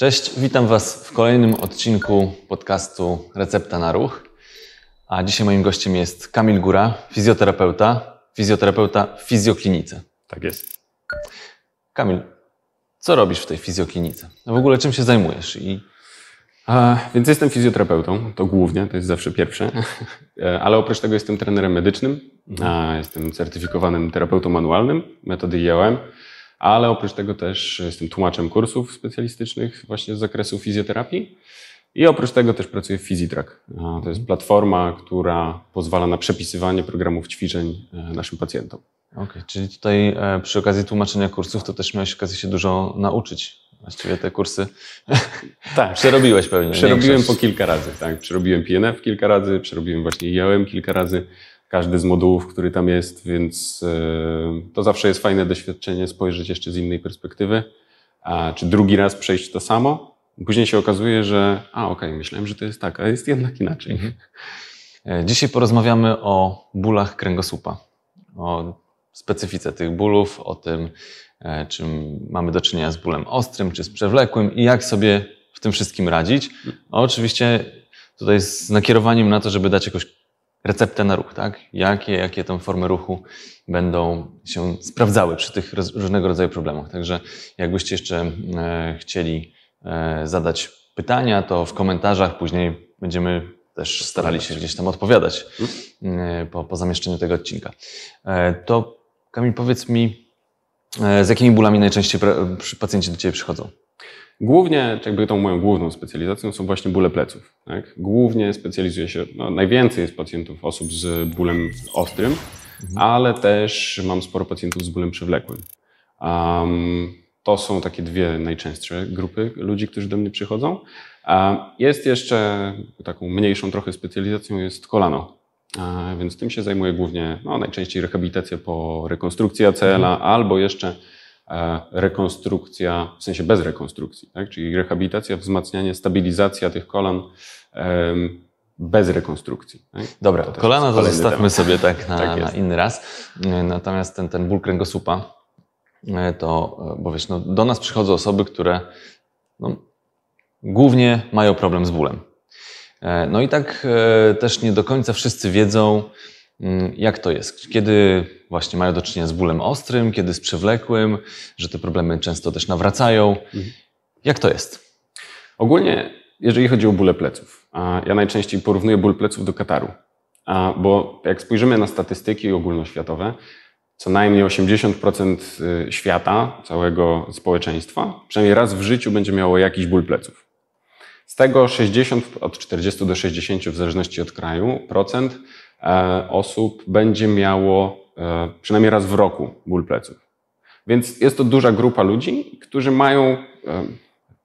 Cześć, witam Was w kolejnym odcinku podcastu Recepta na Ruch. A dzisiaj moim gościem jest Kamil Góra, fizjoterapeuta, fizjoterapeuta w fizjoklinice. Tak jest. Kamil, co robisz w tej fizjoklinice? No w ogóle czym się zajmujesz? I... A, więc jestem fizjoterapeutą, to głównie, to jest zawsze pierwsze, e, ale oprócz tego jestem trenerem medycznym, mhm. jestem certyfikowanym terapeutą manualnym metody IOM. E ale oprócz tego też jestem tłumaczem kursów specjalistycznych właśnie z zakresu fizjoterapii. I oprócz tego też pracuję w FiziTrack. To jest platforma, która pozwala na przepisywanie programów ćwiczeń e, naszym pacjentom. Okej, okay, czyli tutaj e, przy okazji tłumaczenia kursów to też miałeś okazję się dużo nauczyć. Właściwie te kursy tak. przerobiłeś pewnie. Przerobiłem po kilka razy, tak. Przerobiłem PNF kilka razy, przerobiłem właśnie IOM kilka razy każdy z modułów, który tam jest, więc e, to zawsze jest fajne doświadczenie spojrzeć jeszcze z innej perspektywy, a, czy drugi raz przejść to samo. Później się okazuje, że a okej, okay, myślałem, że to jest tak, a jest jednak inaczej. Mhm. E, dzisiaj porozmawiamy o bólach kręgosłupa, o specyfice tych bólów, o tym, e, czym mamy do czynienia z bólem ostrym czy z przewlekłym i jak sobie w tym wszystkim radzić. Mhm. oczywiście tutaj z nakierowaniem na to, żeby dać jakoś receptę na ruch, tak? Jakie, jakie tam formy ruchu będą się sprawdzały przy tych różnego rodzaju problemach. Także jakbyście jeszcze e, chcieli e, zadać pytania, to w komentarzach później będziemy też starali się gdzieś tam odpowiadać mhm. e, po, po zamieszczeniu tego odcinka. To Kamil, powiedz mi, z jakimi bólami najczęściej pacjenci do Ciebie przychodzą? Głównie, tak jakby tą moją główną specjalizacją są właśnie bóle pleców. Tak? Głównie specjalizuję się, no, najwięcej jest pacjentów osób z bólem ostrym, mhm. ale też mam sporo pacjentów z bólem przewlekłym. Um, to są takie dwie najczęstsze grupy ludzi, którzy do mnie przychodzą. Um, jest jeszcze taką mniejszą trochę specjalizacją jest kolano. więc tym się zajmuje głównie, no, najczęściej rehabilitacja po rekonstrukcji ACL-a mhm. albo jeszcze E, rekonstrukcja, w sensie bez rekonstrukcji, tak? czyli rehabilitacja, wzmacnianie, stabilizacja tych kolan bez rekonstrukcji. Tak? Dobra, kolana to zostawmy temat. sobie tak, na, tak na, inny raz. E, natomiast ten, ten ból kręgosłupa, e, to, bo wiesz, no, do nas przychodzą osoby, które no, głównie mają problem z bólem. No i tak też nie do końca wszyscy wiedzą, Mm, jak to jest? Kiedy właśnie mają do czynienia z bólem ostrym, kiedy z przewlekłym, że te problemy często też nawracają. Mhm. Jak to jest? Ogólnie, jeżeli chodzi o bóle pleców, ja najczęściej porównuję ból pleców do kataru, bo jak spojrzymy na statystyki ogólnoświatowe, co najmniej 80% y, świata, całego społeczeństwa, przynajmniej raz w życiu będzie miało jakiś ból pleców. Z tego 60, od 40 do 60, w zależności od kraju, procent E, osób będzie miało e, przynajmniej raz w roku ból pleców. Więc jest to duża grupa ludzi, którzy mają e,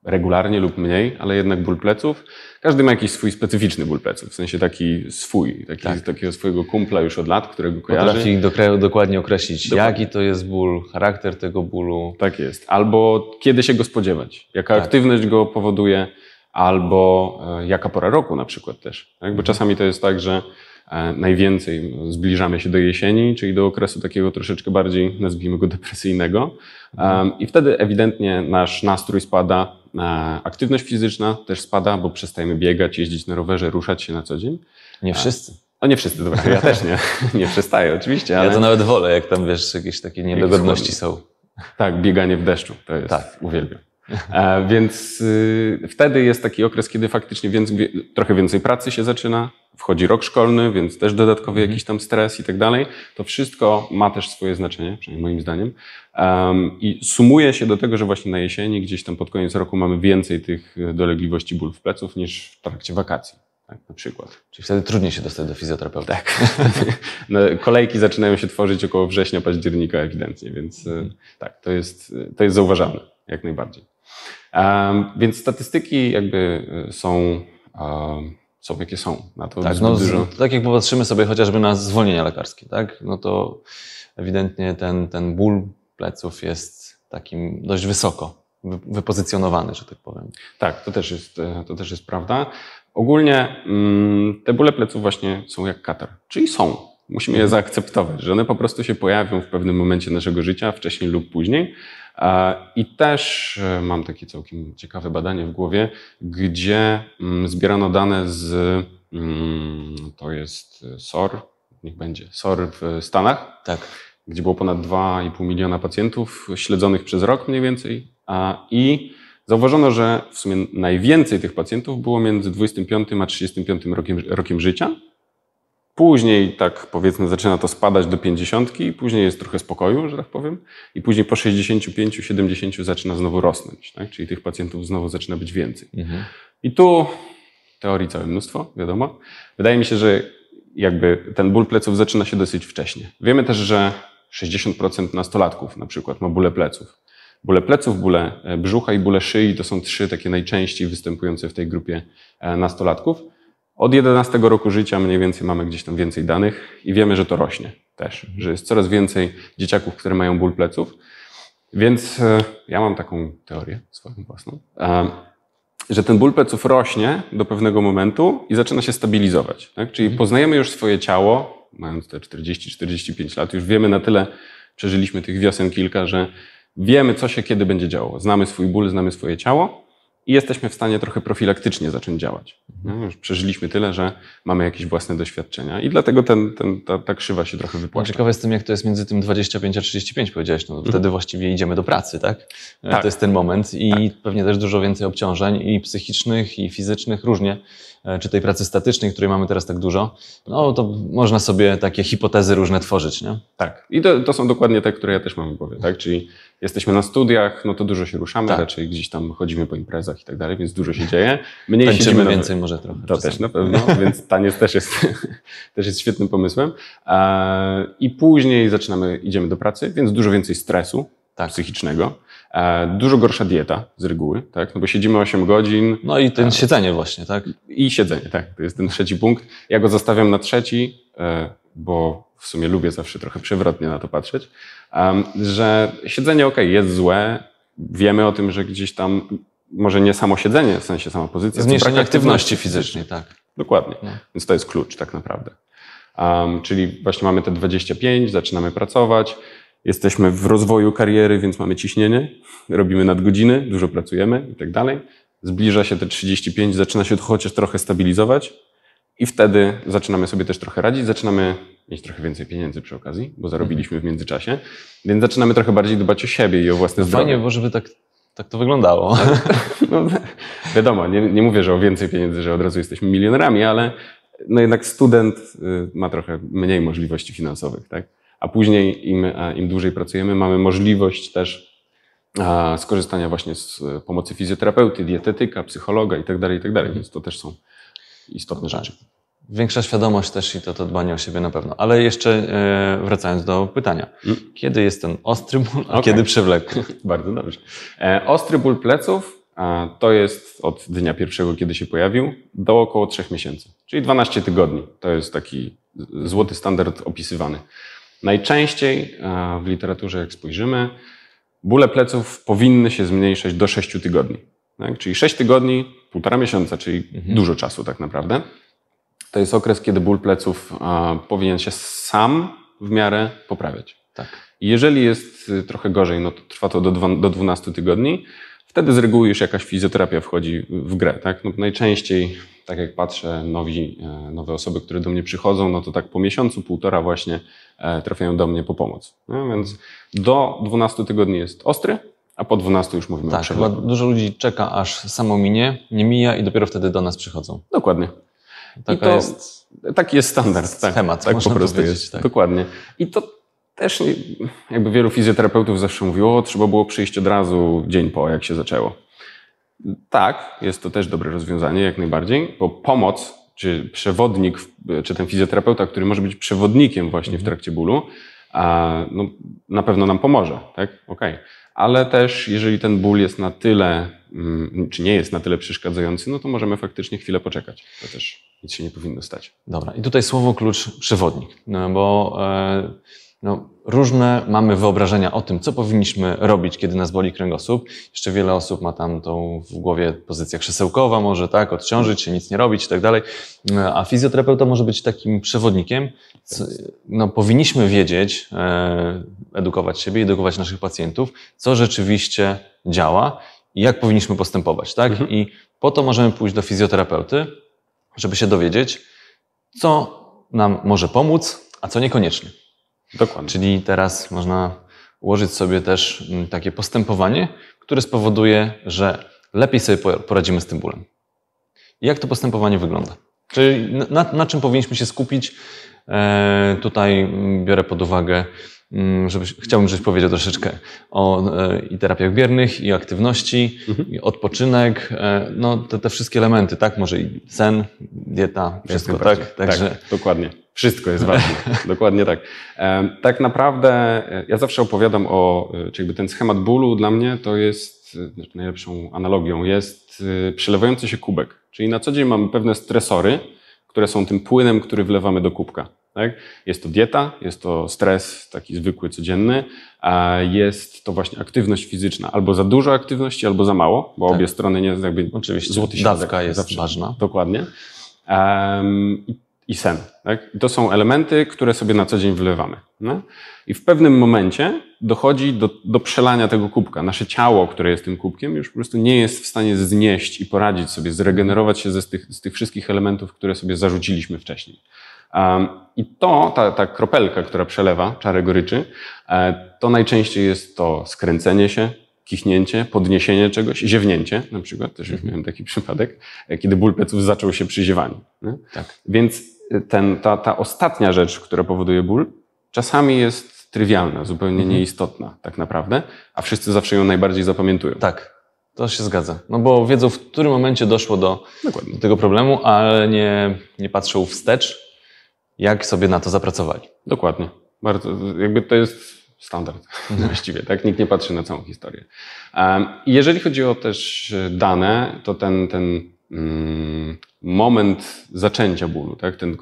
regularnie lub mniej, ale jednak ból pleców. Każdy ma jakiś swój specyficzny ból pleców, w sensie taki swój, taki, tak. takiego swojego kumpla już od lat, którego kojarzy. Potrafi ich do kraju dokładnie określić, jaki to jest ból, charakter tego bólu. Tak jest. Albo kiedy się go spodziewać, jaka tak. aktywność go powoduje, albo jaka pora roku na przykład też. Tak? Bo mhm. czasami to jest tak, że E, najwięcej zbliżamy się do jesieni, czyli do okresu takiego troszeczkę bardziej, nazwijmy go depresyjnego. I wtedy ewidentnie nasz nastrój spada, e, aktywność fizyczna też spada, bo przestajemy biegać, jeździć na rowerze, ruszać się na co dzień. Nie e, wszyscy. No nie wszyscy, dobra, ja też nie, nie przestaję oczywiście. Ale... Ja to nawet wolę, jak tam wiesz, jakieś takie niedogodności są. Tak, bieganie w deszczu, to jest, tak. uwielbiam. E, więc y, wtedy jest taki okres, kiedy faktycznie więcej, trochę więcej pracy się zaczyna, wchodzi rok szkolny, więc też dodatkowy mhm. jakiś tam stres i tak dalej. To wszystko ma też swoje znaczenie, przynajmniej moim zdaniem. Um, I sumuje się do tego, że właśnie na jesieni, gdzieś tam pod koniec roku mamy więcej tych y, dolegliwości w pleców niż w trakcie wakacji. Tak, na przykład. Czyli wtedy trudniej się dostać do fizjoterapeuty. Tak. No, kolejki zaczynają się tworzyć około września, października ewidentnie, więc y, mhm. tak, to jest, to jest zauważalne jak najbardziej. Więc statystyki jakby y, są, są jakie są. Na to tak, no, dużo. tak jak popatrzymy sobie chociażby na zwolnienia lekarskie, tak? no to ewidentnie ten, ten ból pleców jest takim dość wysoko wypozycjonowany, że tak powiem. Tak, to też jest, e, to też jest prawda. Ogólnie mm, te bóle pleców właśnie są jak katar, czyli są. Musimy je zaakceptować, że one po prostu się pojawią w pewnym momencie naszego życia, wcześniej lub później. I też e, mam takie całkiem ciekawe badanie w głowie, gdzie mm, zbierano dane z, mm, to jest e, SOR, niech będzie, SOR w Stanach, tak. gdzie było ponad 2,5 miliona pacjentów śledzonych przez rok mniej więcej i zauważono, że w sumie najwięcej tych pacjentów było między 25 a 35 rokiem, rokiem życia, Później tak powiedzmy zaczyna to spadać do 50, później jest trochę spokoju, że tak powiem, i później po 65-70 zaczyna znowu rosnąć, tak? czyli tych pacjentów znowu zaczyna być więcej. Mhm. I tu teorii całe mnóstwo, wiadomo. Wydaje mi się, że jakby ten ból pleców zaczyna się dosyć wcześnie. Wiemy też, że 60% nastolatków na przykład ma bóle pleców. Bóle pleców, bóle e, brzucha i bóle szyi to są trzy takie najczęściej występujące w tej grupie e, nastolatków. Od 11 roku życia mniej więcej mamy gdzieś tam więcej danych i wiemy, że to rośnie też, że jest coraz więcej dzieciaków, które mają ból pleców. Więc e, ja mam taką teorię swoją własną, e, że ten ból pleców rośnie do pewnego momentu i zaczyna się stabilizować. Tak? Czyli mhm. poznajemy już swoje ciało, mając te 40-45 lat, już wiemy na tyle, przeżyliśmy tych wiosen kilka, że wiemy, co się kiedy będzie działo. Znamy swój ból, znamy swoje ciało i jesteśmy w stanie trochę profilaktycznie zacząć działać. już przeżyliśmy tyle, że mamy jakieś własne doświadczenia i dlatego ten, ten, ta, ta, krzywa się trochę wypłaca. No ciekawe jest tym, jak to jest między tym 25 a 35, powiedziałeś, no, mhm. wtedy właściwie idziemy do pracy, tak? tak. To jest ten moment i tak. pewnie też dużo więcej obciążeń i psychicznych, i fizycznych, różnie. E, czy tej pracy statycznej, której mamy teraz tak dużo, no to można sobie takie hipotezy różne tworzyć, nie? Tak. I to, to są dokładnie te, które ja też mam w głowie, tak? Czyli jesteśmy na studiach, no to dużo się ruszamy, tak. raczej gdzieś tam chodzimy po imprezach i tak dalej, więc dużo się dzieje. Mniej Tańczymy siedzimy na... więcej może trochę. To czasami. też na pewno, więc taniec też jest, też jest świetnym pomysłem. E, I później zaczynamy, idziemy do pracy, więc dużo więcej stresu tak. psychicznego E, dużo gorsza dieta z reguły, tak? no bo siedzimy 8 godzin. No i ten e, siedzenie właśnie, tak? I siedzenie, tak. To jest ten trzeci punkt. Ja go zostawiam na trzeci, e, bo w sumie lubię zawsze trochę przewrotnie na to patrzeć, że siedzenie ok, jest złe. Wiemy o tym, że gdzieś tam może nie samo siedzenie, w sensie sama pozycja. Zmniejszenie aktywności fizycznej, tak. Dokładnie. No. Więc to jest klucz tak naprawdę. Um, czyli właśnie mamy te 25, zaczynamy pracować jesteśmy w rozwoju kariery, więc mamy ciśnienie, robimy nadgodziny, dużo pracujemy i tak dalej. Zbliża się te 35, zaczyna się to chociaż trochę stabilizować i wtedy zaczynamy sobie też trochę radzić, zaczynamy mieć trochę więcej pieniędzy przy okazji, bo zarobiliśmy w międzyczasie, więc zaczynamy trochę bardziej dbać o siebie i o własne no zdrowie. Fajnie, bo żeby tak, tak to wyglądało. Tak. No, wiadomo, nie, nie mówię, że o więcej pieniędzy, że od razu jesteśmy milionerami, ale no jednak student y, ma trochę mniej możliwości finansowych, tak? a później im, e, im dłużej pracujemy, mamy możliwość też e, skorzystania właśnie z e, pomocy fizjoterapeuty, dietetyka, psychologa itd., tak itd., tak więc to też są istotne rzeczy. Większa świadomość też i to, to dbanie o siebie na pewno. Ale jeszcze wracając do pytania. Mm. Kiedy jest ten ostry ból, a okay. kiedy przewlekły? Bardzo dobrze. ostry ból pleców to jest od dnia pierwszego, kiedy się pojawił, do około 3 miesięcy, czyli 12 tygodni. To jest taki złoty standard opisywany. Najczęściej e, w literaturze, jak spojrzymy, bóle pleców powinny się zmniejszać do 6 tygodni. Tak? Czyli 6 tygodni, półtora miesiąca, czyli mhm. dużo czasu tak naprawdę. To jest okres, kiedy ból pleców e, powinien się sam w miarę poprawiać. Tak. Jeżeli jest y, trochę gorzej, no to trwa to do, do 12 tygodni. Wtedy z reguły już jakaś fizjoterapia wchodzi w grę. Tak? No najczęściej tak jak patrzę, nowi, e, nowe osoby, które do mnie przychodzą, no to tak po miesiącu, półtora właśnie e, trafiają do mnie po pomoc. No, więc do 12 tygodni jest ostry, a po 12 już mówimy tak, o Tak, Chyba dużo ludzi czeka, aż samo minie, nie mija i dopiero wtedy do nas przychodzą. Dokładnie. Taka to, jest, taki jest standard. Tak, schemat, tak po prostu jest. Tak. Dokładnie. I to też jakby wielu fizjoterapeutów zawsze mówiło, trzeba było przyjść od razu dzień po, jak się zaczęło. Tak, jest to też dobre rozwiązanie jak najbardziej, bo pomoc, czy przewodnik, czy ten fizjoterapeuta, który może być przewodnikiem właśnie w mhm. trakcie bólu, a, no, na pewno nam pomoże, tak? Okej. Okay. Ale też, jeżeli ten ból jest na tyle, mm, czy nie jest na tyle przeszkadzający, no to możemy faktycznie chwilę poczekać. To też nic się nie powinno stać. Dobra, i tutaj słowo klucz przewodnik, no, bo e, no, różne mamy wyobrażenia o tym, co powinniśmy robić, kiedy nas boli kręgosłup. Jeszcze wiele osób ma tam tą w głowie pozycję krzesełkowa, może tak, odciążyć się, nic nie robić i tak dalej. A fizjoterapeuta może być takim przewodnikiem. Co, no, powinniśmy wiedzieć, e, edukować siebie, edukować naszych pacjentów, co rzeczywiście działa i jak powinniśmy postępować, tak? Mhm. I po to możemy pójść do fizjoterapeuty, żeby się dowiedzieć, co nam może pomóc, a co niekoniecznie. Dokładnie. Czyli teraz można ułożyć sobie też mm, takie postępowanie, które spowoduje, że lepiej sobie poradzimy z tym bólem. I jak to postępowanie wygląda? Czyli na, na czym powinniśmy się skupić? E, tutaj mm, biorę pod uwagę, mm, żebyś, chciałbym, żebyś powiedział troszeczkę o e, i terapiach biernych, i aktywności, mhm. i odpoczynek, e, no te, te, wszystkie elementy, tak? Może i sen, dieta, wszystko, tak? Także, tak, dokładnie. Wszystko jest ważne, dokładnie tak. Tak naprawdę e, ja zawsze opowiadam o, e, czyli ten schemat bólu dla mnie to jest, e, znaczy najlepszą analogią jest przelewający się kubek. Czyli na co dzień mamy pewne stresory, które są tym płynem, który wlewamy do kubka. Tak? Jest to dieta, jest to stres taki zwykły, codzienny, a jest to właśnie aktywność fizyczna. Albo za dużo aktywności, albo za mało, bo tak. obie strony nie jakby Oczywiście. złoty środek. Dawka jest zawsze. ważna. Dokładnie. Um, i sen. Tak? I to są elementy, które sobie na co dzień wylewamy. No? I w pewnym momencie dochodzi do, do przelania tego kubka. Nasze ciało, które jest tym kubkiem, już po prostu nie jest w stanie znieść i poradzić sobie, zregenerować się ze z tych, z tych wszystkich elementów, które sobie zarzuciliśmy wcześniej. Um, I to, ta, ta kropelka, która przelewa czarę goryczy, e, to najczęściej jest to skręcenie się, kichnięcie, podniesienie czegoś, ziewnięcie na przykład, też już mhm. miałem taki przypadek, e, kiedy ból pleców zaczął się przy ziewaniu. Tak. Więc ten, ta, ta ostatnia rzecz, która powoduje ból, czasami jest trywialna, zupełnie mhm. nieistotna tak naprawdę, a wszyscy zawsze ją najbardziej zapamiętują. Tak, to się zgadza. No bo wiedzą, w którym momencie doszło do, do tego problemu, ale nie, nie patrzą wstecz, jak sobie na to zapracowali. Dokładnie. Bardzo, jakby to jest standard mhm. właściwie, tak? Nikt nie patrzy na całą historię. Jeżeli chodzi o też dane, to ten, ten Mm, moment zaczęcia bólu, tak? ten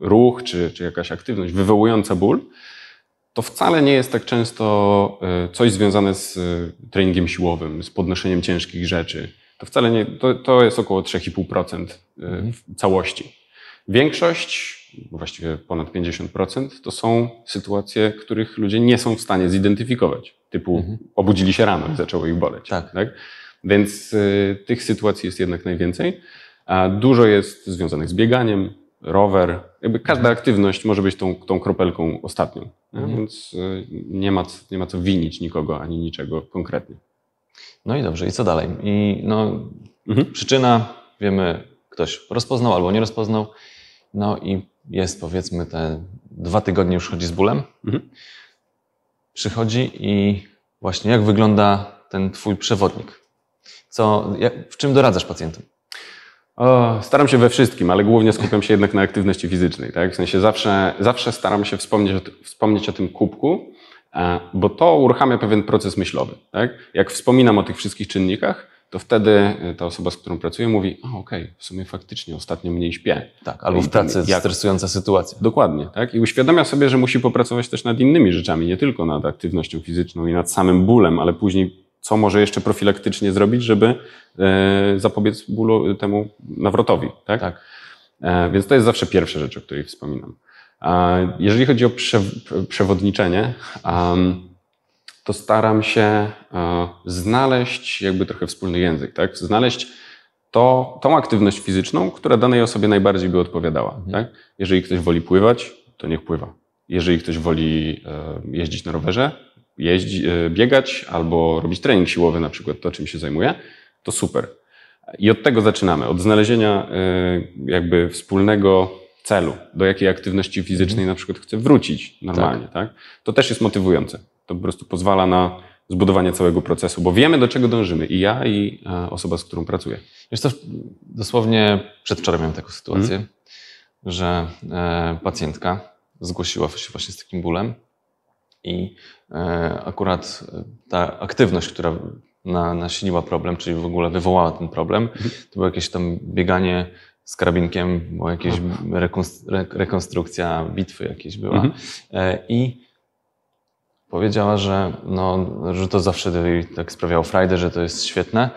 ruch czy, czy jakaś aktywność wywołująca ból, to wcale nie jest tak często e, coś związane z e, treningiem siłowym, z podnoszeniem ciężkich rzeczy. To wcale nie, to, to jest około 3,5% e, mhm. całości. Większość, właściwie ponad 50%, to są sytuacje, których ludzie nie są w stanie zidentyfikować. Typu mhm. obudzili się rano i zaczęło ich boleć. Tak. tak? Więc y, tych sytuacji jest jednak najwięcej. Dużo jest związanych z bieganiem, rower. Jakby każda mhm. aktywność może być tą, tą kropelką ostatnią. Mhm. Więc y, nie ma, nie ma co winić nikogo ani niczego konkretnie. No i dobrze, i co dalej? I no, mhm. Przyczyna, wiemy, ktoś rozpoznał albo nie rozpoznał. No i jest powiedzmy te dwa tygodnie już chodzi z bólem. Mhm. Przychodzi i właśnie jak wygląda ten twój przewodnik? Co, jak, w czym doradzasz pacjentom? O, staram się we wszystkim, ale głównie skupiam się jednak na aktywności fizycznej. Tak? W sensie zawsze, zawsze staram się wspomnieć o, wspomnieć o tym kubku, e, bo to uruchamia pewien proces myślowy. Tak? Jak wspominam o tych wszystkich czynnikach, to wtedy e, ta osoba, z którą pracuję, mówi: O, okej, okay, w sumie faktycznie ostatnio mniej śpię. Tak, albo w pracy jak... stresująca sytuacja. Dokładnie, tak. I uświadamia sobie, że musi popracować też nad innymi rzeczami, nie tylko nad aktywnością fizyczną i nad samym bólem, ale później co może jeszcze profilaktycznie zrobić, żeby e, zapobiec bólu temu nawrotowi. Tak? tak. E, więc to jest zawsze pierwsza rzecz, o której wspominam. Jeżeli chodzi o przewodniczenie, to staram się e, znaleźć jakby trochę wspólny język, tak? Znaleźć to, tą aktywność fizyczną, która danej osobie najbardziej by odpowiadała. Mhm. Tak? Jeżeli ktoś woli pływać, to niech pływa. Jeżeli ktoś woli jeździć na rowerze, jeździć, e, biegać albo robić trening siłowy, na przykład to, czym się zajmuję, to super. I od tego zaczynamy, od znalezienia e, jakby wspólnego celu, do jakiej aktywności mhm. fizycznej na przykład chcę wrócić normalnie, tak. tak? To też jest motywujące. To po prostu pozwala na zbudowanie całego procesu, bo wiemy, do czego dążymy i ja, i e, osoba, z którą pracuję. Wiesz to dosłownie przedwczoraj miałem taką sytuację, mhm. że pacjentka zgłosiła się właśnie z takim bólem i e, akurat e, ta aktywność, która na, nasiliła problem, czyli w ogóle wywołała ten problem, mhm. to było jakieś tam bieganie z karabinkiem, bo jakieś rekonstrukcja bitwy jakieś była. Mhm. E, I powiedziała, że, no, że to zawsze tak sprawiało frajdę, że to jest świetne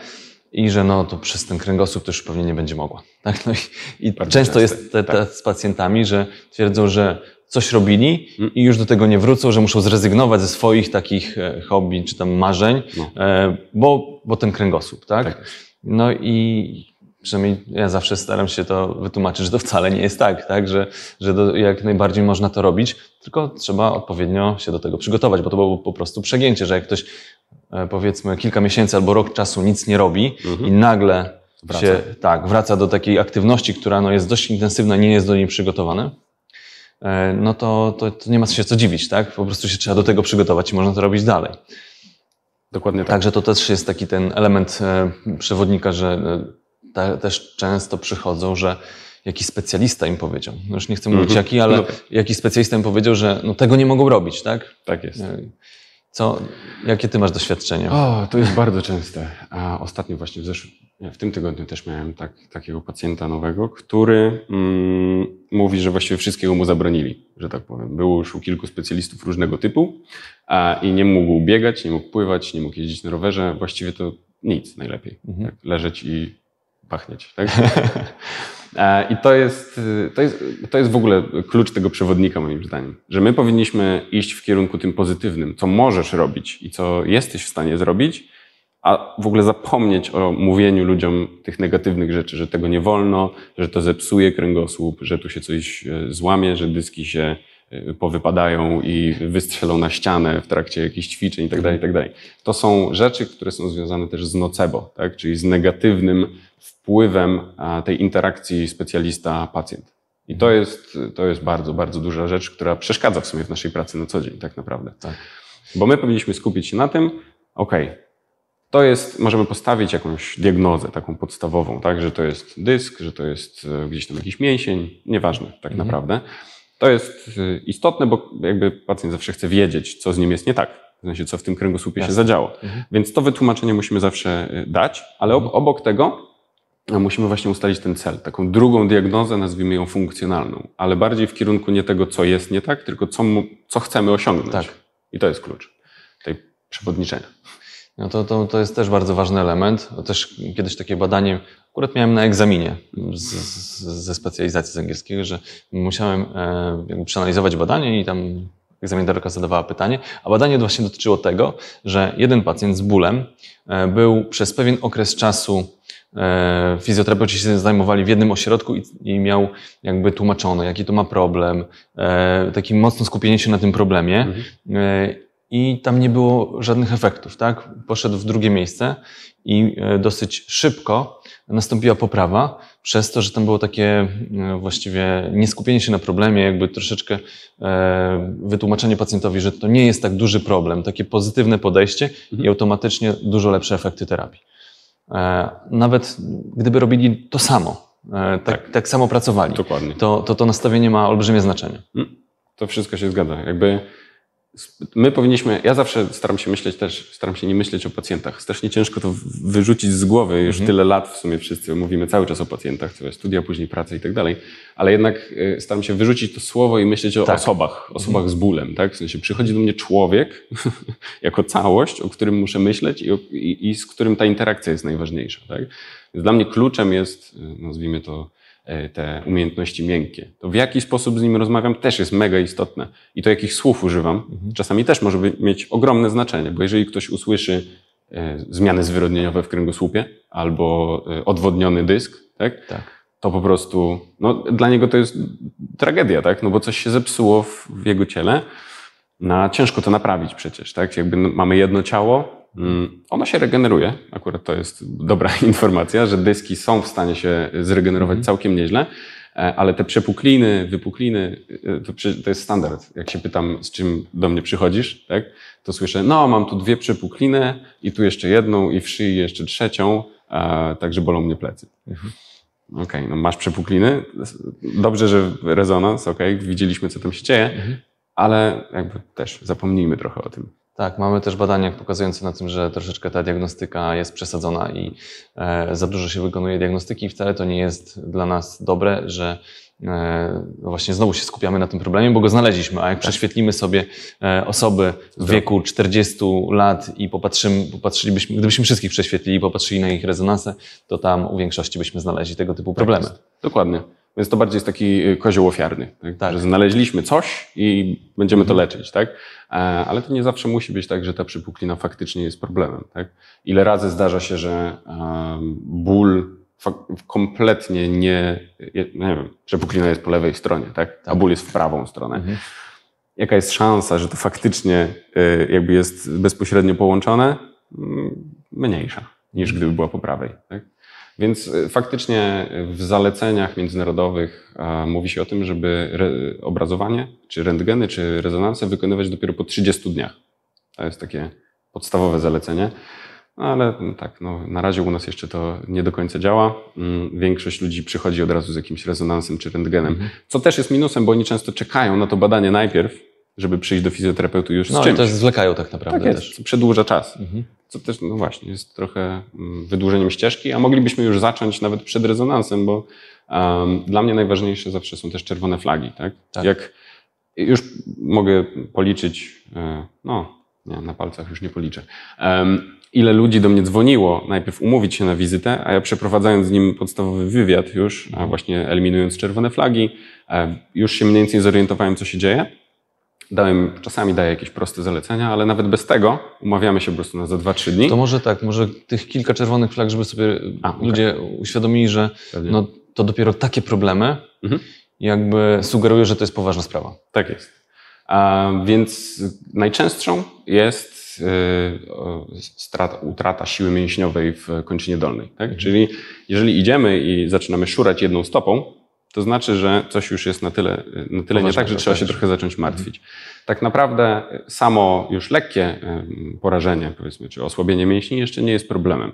i że no to przez ten kręgosłup też pewnie nie będzie mogła. Tak? No I, i często jest te, te tak. z pacjentami, że twierdzą, że coś robili mm. i już do tego nie wrócą, że muszą zrezygnować ze swoich takich e, hobby czy tam marzeń, no. E, bo, bo ten kręgosłup, tak? tak. No i przynajmniej ja zawsze staram się to wytłumaczyć, że to wcale nie jest tak, tak? że, że do, jak najbardziej można to robić, tylko trzeba odpowiednio się do tego przygotować, bo to było po prostu przegięcie, że jak ktoś e, powiedzmy kilka miesięcy albo rok czasu nic nie robi mhm. i nagle wraca. się tak, wraca do takiej aktywności, która no, jest dość intensywna, nie jest do niej przygotowana, E, no to, to, to, nie ma się co dziwić, tak? Po prostu się trzeba do tego przygotować i można to robić dalej. Dokładnie tak. Także to też jest taki ten element e, przewodnika, że te, też często przychodzą, że jakiś specjalista im powiedział. No już nie chcę mówić mm -hmm. jaki, ale no. jakiś specjalista im powiedział, że no, tego nie mogą robić, tak? Tak jest. E, co, jakie ty masz doświadczenia? O, to jest bardzo częste. A ostatnio właśnie w, zeszłym, w tym tygodniu też miałem tak, takiego pacjenta nowego, który mm, mówi, że właściwie wszystkiego mu zabronili, że tak powiem. Było już u kilku specjalistów różnego typu a, i nie mógł biegać, nie mógł pływać, nie mógł jeździć na rowerze. Właściwie to nic najlepiej. Mhm. Tak, leżeć i pachnieć. Tak? E, I to jest, y, to, jest, to jest w ogóle klucz tego przewodnika, moim zdaniem, że my powinniśmy iść w kierunku tym pozytywnym, co możesz robić i co jesteś w stanie zrobić, a w ogóle zapomnieć o mówieniu ludziom tych negatywnych rzeczy, że tego nie wolno, że to zepsuje kręgosłup, że tu się coś e, złamie, że dyski się Y, powypadają i wystrzelą na ścianę w trakcie jakichś ćwiczeń itd., tak itd. Tak to są rzeczy, które są związane też z nocebo, tak? czyli z negatywnym wpływem tej interakcji specjalista-pacjent. I to jest, to jest bardzo, bardzo duża rzecz, która przeszkadza w sumie w naszej pracy na co dzień tak naprawdę. Tak. Bo my powinniśmy skupić się na tym, ok, to jest, możemy postawić jakąś diagnozę taką podstawową, tak, że to jest dysk, że to jest e, gdzieś tam jakiś mięsień, nieważne tak mhm. naprawdę to jest y, istotne, bo jakby pacjent zawsze chce wiedzieć, co z nim jest nie tak. W sensie, co w tym kręgosłupie Jasne. się zadziało. Mhm. Więc to wytłumaczenie musimy zawsze y, dać, ale ob mhm. obok tego musimy właśnie ustalić ten cel, taką drugą diagnozę, nazwijmy ją funkcjonalną, ale bardziej w kierunku nie tego, co jest nie tak, tylko co, co chcemy osiągnąć. Tak. I to jest klucz tej przewodniczenia. No to, to, to jest też bardzo ważny element. Też kiedyś takie badanie akurat miałem na egzaminie z, z, ze specjalizacji z angielskiego, że musiałem e, przeanalizować badanie i tam egzaminatorka zadawała pytanie, a badanie właśnie dotyczyło tego, że jeden pacjent z bólem e, był przez pewien okres czasu e, fizjoterapeuci się zajmowali w jednym ośrodku i, i miał jakby tłumaczone, jaki to ma problem, e, takie mocno skupienie się na tym problemie. Mhm e, i tam nie było żadnych efektów, tak? Poszedł w drugie miejsce i e, dosyć szybko nastąpiła poprawa, przez to, że tam było takie e, właściwie nieskupienie się na problemie, jakby troszeczkę e, wytłumaczenie pacjentowi, że to nie jest tak duży problem, takie pozytywne podejście i mhm. automatycznie dużo lepsze efekty terapii. Nawet gdyby robili to samo, tak, tak. tak samo pracowali, Dokładnie. To, to to nastawienie ma olbrzymie znaczenie. Mm, to wszystko się zgadza. Jakby my powinniśmy, ja zawsze staram się myśleć też, staram się nie myśleć o pacjentach. Strasznie ciężko to wyrzucić z głowy. Już mhm. tyle lat w sumie wszyscy mówimy cały czas o pacjentach, jest studia, później praca i tak dalej. Ale jednak y, staram się wyrzucić to słowo i myśleć o tak. osobach, mhm. osobach mhm. z bólem, tak? W sensie przychodzi do mnie człowiek jako całość, o którym muszę myśleć i, i, i, z którym ta interakcja jest najważniejsza, tak? Więc dla mnie kluczem jest, y, nazwijmy to, E, te umiejętności miękkie. To w jaki sposób z nim rozmawiam też jest mega istotne. I to, jakich słów używam, mhm. czasami też może mieć ogromne znaczenie, bo jeżeli ktoś usłyszy e, zmiany zwyrodnieniowe w kręgosłupie albo e, odwodniony dysk, tak? tak. To po prostu, no, dla niego to jest tragedia, tak? No bo coś się zepsuło w, w jego ciele. No, ciężko to naprawić przecież, tak? Jakby no, mamy jedno ciało, Mm. Ono się regeneruje, akurat to jest dobra informacja, że dyski są w stanie się zregenerować mhm. całkiem nieźle, e, ale te przepukliny, wypukliny, e, to, jest standard. Jak się pytam, z czym do mnie przychodzisz, tak, to słyszę, no mam tu dwie przepukliny i tu jeszcze jedną i w szyi jeszcze trzecią, e, także bolą mnie plecy. Mhm. Okej, okay, no masz przepukliny, dobrze, że rezonans, okej, okay, widzieliśmy co tam się dzieje, mhm ale jakby też zapomnijmy trochę o tym. Tak, mamy też badania pokazujące na tym, że troszeczkę ta diagnostyka jest przesadzona i e, za dużo się wykonuje diagnostyki i wcale to nie jest dla nas dobre, że e, no właśnie znowu się skupiamy na tym problemie, bo go znaleźliśmy, a jak tak. prześwietlimy sobie e, osoby w wieku 40 lat i popatrzymy, popatrzylibyśmy, gdybyśmy wszystkich prześwietlili i popatrzyli na ich rezonanse, to tam u większości byśmy znaleźli tego typu tak problemy. Tak Dokładnie. Więc to bardziej jest taki y, kozioł ofiarny. Tak? tak. Że znaleźliśmy coś i będziemy to leczyć, tak? E, ale to nie zawsze musi być tak, że ta przypuklina faktycznie jest problemem. Tak? Ile razy zdarza się, że ból kompletnie nie, no nie wiem, przepuklina jest po lewej stronie, tak? a tak. ból jest w prawą stronę. Mhm. Jaka jest szansa, że to faktycznie y, jakby jest bezpośrednio połączone? Mm, mniejsza niż gdyby była po prawej. Tak? Więc e, faktycznie e, w zaleceniach międzynarodowych mówi się o tym, żeby obrazowanie, czy rentgeny, czy rezonanse wykonywać dopiero po 30 dniach. To jest takie podstawowe zalecenie. No ale mm, tak, no, na razie u nas jeszcze to nie do końca działa. Mm, większość ludzi przychodzi od razu z jakimś rezonansem czy rentgenem, mhm. co też jest minusem, bo oni często czekają na to badanie najpierw, żeby przyjść do fizjoterapeuty już no, z czymś. No też zwlekają tak naprawdę. Tak jest, też. przedłuża czas. Mhm. Co też, no właśnie, jest trochę mm, wydłużeniem ścieżki, a moglibyśmy już zacząć nawet przed rezonansem, bo um, dla mnie najważniejsze zawsze są też czerwone flagi, tak? tak. Jak już mogę policzyć, e, no nie, na palcach już nie policzę, um, ile ludzi do mnie dzwoniło, najpierw umówić się na wizytę, a ja przeprowadzając z nim podstawowy wywiad już, a właśnie eliminując czerwone flagi, e, już się mniej więcej zorientowałem, co się dzieje Dałem, czasami daję jakieś proste zalecenia, ale nawet bez tego umawiamy się po prostu na za 2-3 dni. To może tak, może tych kilka czerwonych flag, żeby sobie A, okay. ludzie uświadomili, że no, to dopiero takie problemy mhm. jakby sugeruje, że to jest poważna sprawa. Tak jest. A, więc najczęstszą jest y, strata, utrata siły mięśniowej w kończynie dolnej. Tak? Mhm. Czyli jeżeli idziemy i zaczynamy szurać jedną stopą, to znaczy, że coś już jest na tyle, na tyle nie tak, że trzeba się tak. trochę zacząć martwić. Mhm. Tak naprawdę e, samo już lekkie porażenie, powiedzmy, czy osłabienie mięśni jeszcze nie jest problemem.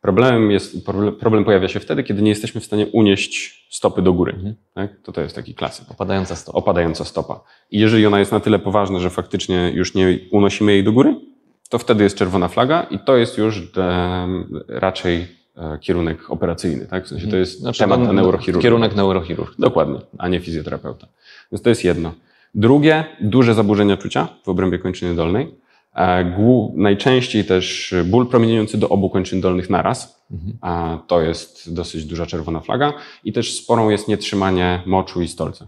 Problem jest, problem pojawia się wtedy, kiedy nie jesteśmy w stanie unieść stopy do góry. Mhm. Tak? To to jest taki klasyk. Opadająca stopa. Opadająca stopa. I jeżeli ona jest na tyle poważna, że faktycznie już nie unosimy jej do góry, to wtedy jest czerwona flaga i to jest już de, raczej E, kierunek operacyjny, tak? W sensie to mhm. jest znaczy, temat na neurochirurg. Kierunek neurochirurg, dokładnie, a nie fizjoterapeuta. Więc to jest jedno. Drugie, duże zaburzenia czucia w obrębie kończyny dolnej. E, głu, najczęściej też ból promieniujący do obu kończyn dolnych naraz. Mhm. A to jest dosyć duża czerwona flaga. I też sporą jest nietrzymanie moczu i stolca.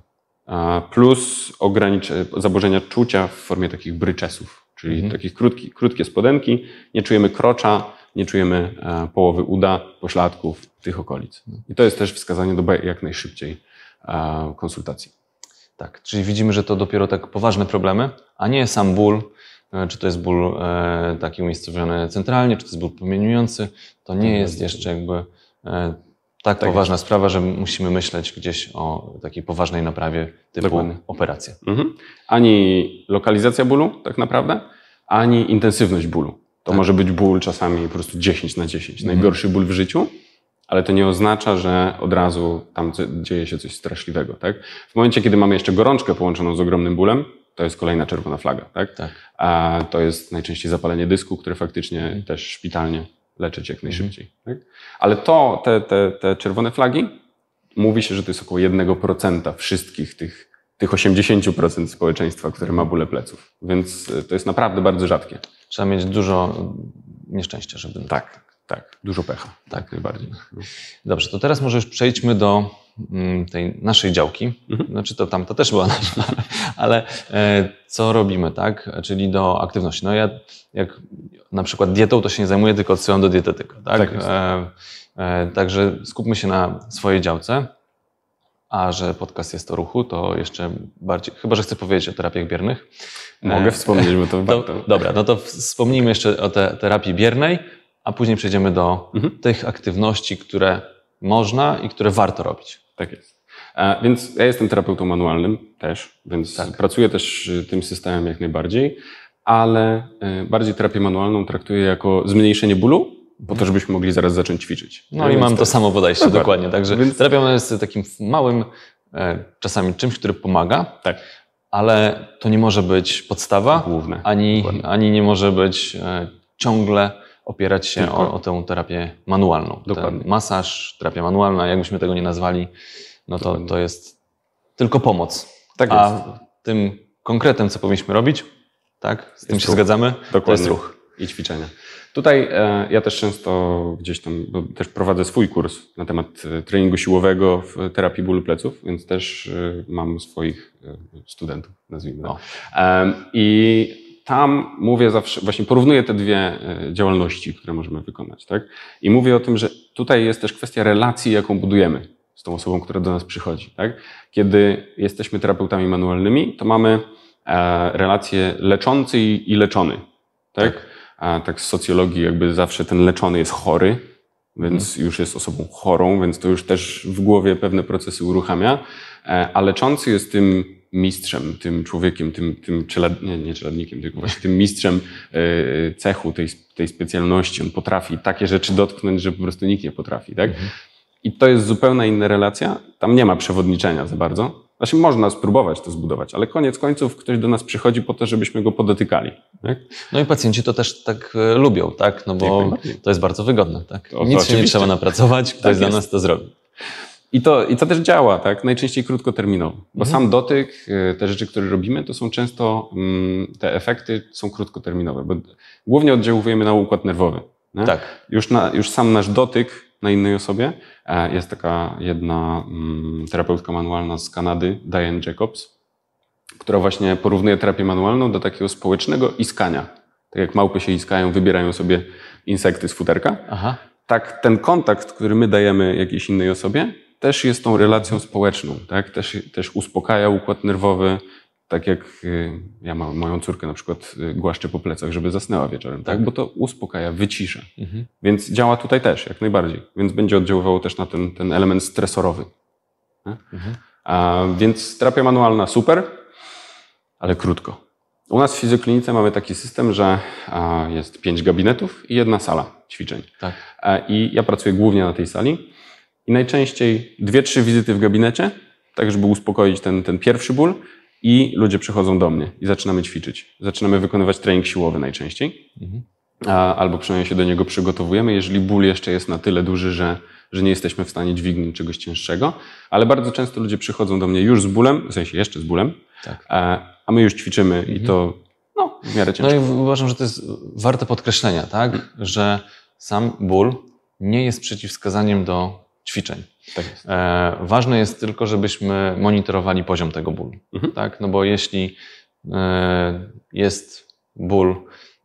E, plus plus zaburzenia czucia w formie takich bryczesów, czyli mhm. takich krótki, krótkie spodenki. Nie czujemy krocza, nie czujemy e, połowy uda, pośladków, tych okolic. I to jest też wskazanie do jak najszybciej e, konsultacji. Tak, czyli widzimy, że to dopiero tak poważne problemy, a nie sam ból, e, czy to jest ból taki umiejscowiony centralnie, czy to jest ból promieniujący. To nie mhm. jest jeszcze jakby tak, tak poważna jest. sprawa, że musimy myśleć gdzieś o takiej poważnej naprawie typu Dokładnie. operacja. Mhm. Ani lokalizacja bólu tak naprawdę, ani intensywność bólu. To tak. może być ból czasami po prostu 10 na 10. Mhm. Najgorszy ból w życiu, ale to nie oznacza, że od razu tam dzieje się coś straszliwego. Tak? W momencie, kiedy mamy jeszcze gorączkę połączoną z ogromnym bólem, to jest kolejna czerwona flaga. Tak? tak. A to jest najczęściej zapalenie dysku, które faktycznie mhm. też szpitalnie leczyć jak mhm. najszybciej. Mhm. Tak? Ale to, te, te, te czerwone flagi, mówi się, że to jest około 1% wszystkich tych tych 80% społeczeństwa, które ma bóle pleców. Więc e, to jest naprawdę bardzo rzadkie. Trzeba mieć dużo mm, nieszczęścia, żeby. Tak, tak, dużo pecha. Tak, najbardziej. No. Dobrze, to teraz może już przejdźmy do mm, tej naszej działki. Mhm. Znaczy to tamta też była nasza, ale e, co robimy, tak? Czyli do aktywności. No ja jak na przykład dietą to się nie zajmuję, tylko odsyłam do dietetyka, tak? tak e, także skupmy się na swojej działce a że podcast jest o ruchu, to jeszcze bardziej, chyba że chcę powiedzieć o terapiach biernych. Mogę e, wspomnieć, bo to warto. Dobra, no to wspomnijmy jeszcze o te, terapii biernej, a później przejdziemy do mhm. tych aktywności, które można i które warto robić. Tak jest. A, e, więc ja jestem terapeutą manualnym też, więc tak. pracuję też tym systemem jak najbardziej, ale e, bardziej terapię manualną traktuję jako zmniejszenie bólu po to, żebyśmy mogli zaraz zacząć ćwiczyć. No, i mam to tak. samo bodajże, dokładnie. dokładnie. Także Więc... terapia jest takim małym, e, czasami czymś, który pomaga, tak. ale to nie może być podstawa, Główne. Ani, ani nie może być e, ciągle opierać się o, o tę terapię manualną. Dokładnie. masaż, terapia manualna, jakbyśmy tego nie nazwali, no to, to jest tylko pomoc. Tak jest. A tym konkretem, co powinniśmy robić, tak? Z jest tym się ruch. zgadzamy, Dokładnie. to jest ruch. I ćwiczenia. Tutaj e, ja też często gdzieś tam, też prowadzę swój kurs na temat e, treningu siłowego w terapii bólu pleców, więc też e, mam swoich studentów, nazwijmy to. No. I tam mówię zawsze, właśnie porównuję te dwie działalności, które możemy wykonać, tak? I mówię o tym, że tutaj jest też kwestia relacji, jaką budujemy z tą osobą, która do nas przychodzi, tak? Kiedy jesteśmy terapeutami manualnymi, to mamy relacje leczący i leczony, tak. tak. A tak z socjologii jakby zawsze ten leczony jest chory, więc hmm. już jest osobą chorą, więc to już też w głowie pewne procesy uruchamia. E, a leczący jest tym mistrzem, tym człowiekiem, tym, tym czelad... nie, nie czeladnikiem, tylko właśnie tym mistrzem e, cechu, tej, tej specjalności. On potrafi takie rzeczy dotknąć, że po prostu nikt nie potrafi. Tak? Hmm. I to jest zupełnie inna relacja. Tam nie ma przewodniczenia za bardzo. Znaczy można spróbować to zbudować, ale koniec końców ktoś do nas przychodzi po to, żebyśmy go podotykali. Tak? No i pacjenci to też tak e, lubią, tak? No bo to jest bardzo wygodne, tak? To, to Nic oczywiście. się nie trzeba napracować, ktoś tak dla nas to zrobi. I to, I to też działa, tak? Najczęściej krótkoterminowo, bo mhm. sam dotyk, e, te rzeczy, które robimy, to są często, mm, te efekty są krótkoterminowe, bo głównie oddziałujemy na układ nerwowy. Nie? Tak. Już, na, już sam nasz dotyk na innej osobie. E, jest taka jedna mm, terapeutka manualna z Kanady, Diane Jacobs, która właśnie porównuje terapię manualną do takiego społecznego iskania. Tak jak małpy się iskają, wybierają sobie insekty z futerka. Aha. Tak ten kontakt, który my dajemy jakiejś innej osobie, też jest tą relacją społeczną. Tak? Też, też uspokaja układ nerwowy, tak jak y, ja mam moją córkę na przykład y, głaszczę po plecach, żeby zasnęła wieczorem, tak? tak? Bo to uspokaja, wycisza. Mhm. Więc działa tutaj też, jak najbardziej. Więc będzie oddziaływało też na ten, ten element stresorowy. Mhm. A, więc terapia manualna super, ale krótko. U nas w fizyklinice mamy taki system, że a, jest pięć gabinetów i jedna sala ćwiczeń. Tak. A, I ja pracuję głównie na tej sali i najczęściej dwie, trzy wizyty w gabinecie, tak żeby uspokoić ten, ten pierwszy ból, i ludzie przychodzą do mnie i zaczynamy ćwiczyć. Zaczynamy wykonywać trening siłowy najczęściej, mhm. a, albo przynajmniej się do niego przygotowujemy, jeżeli ból jeszcze jest na tyle duży, że, że nie jesteśmy w stanie dźwignąć czegoś cięższego. Ale bardzo często ludzie przychodzą do mnie już z bólem, w sensie jeszcze z bólem, tak. a, a, my już ćwiczymy mhm. i to no, w miarę ciężko. No i uważam, że to jest warte podkreślenia, tak? że sam ból nie jest przeciwwskazaniem do ćwiczeń. Tak jest. E, ważne jest tylko, żebyśmy monitorowali poziom tego bólu. Mhm. Tak? No bo jeśli e, jest ból,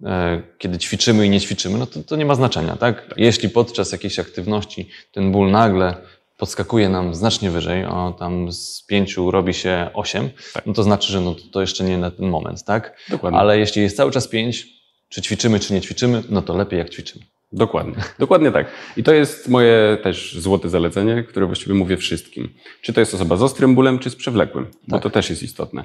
e, kiedy ćwiczymy i nie ćwiczymy, no to, to nie ma znaczenia. Tak? tak? Jeśli podczas jakiejś aktywności ten ból nagle podskakuje nam znacznie wyżej, o tam z pięciu robi się osiem, tak. no to znaczy, że no to jeszcze nie na ten moment, tak? Dokładnie. Ale jeśli jest cały czas pięć, czy ćwiczymy, czy nie ćwiczymy, no to lepiej jak ćwiczymy. Dokładnie, dokładnie tak. I to jest moje też złote zalecenie, które właściwie mówię wszystkim. Czy to jest osoba z ostrym bólem, czy z przewlekłym, tak. bo to też jest istotne.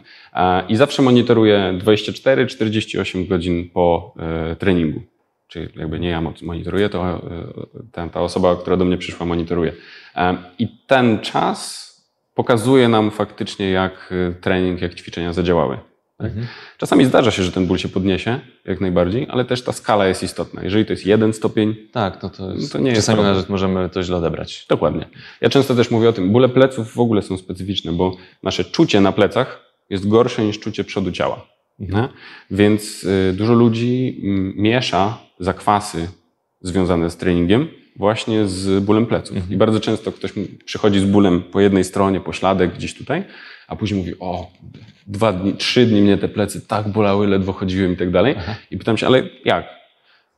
I zawsze monitoruję 24-48 godzin po e, treningu. Czyli jakby nie ja monitoruję, to e, ta osoba, która do mnie przyszła, monitoruje. E, I ten czas pokazuje nam faktycznie, jak trening, jak ćwiczenia zadziałały. Tak? Mhm. Czasami zdarza się, że ten ból się podniesie, jak najbardziej, ale też ta skala jest istotna. Jeżeli to jest jeden stopień, tak, no to, no jest, to nie czasami jest nawet możemy to źle odebrać. Dokładnie. Ja często też mówię o tym, bóle pleców w ogóle są specyficzne, bo nasze czucie na plecach jest gorsze niż czucie przodu ciała. Mhm. Więc y, dużo ludzi mm, miesza zakwasy związane z treningiem właśnie z bólem pleców. Mhm. I bardzo często ktoś przychodzi z bólem po jednej stronie, pośladek gdzieś tutaj, a później mówi, o, dwa dni, trzy dni mnie te plecy tak bolały, ledwo chodziłem i tak dalej. I pytam się, ale jak?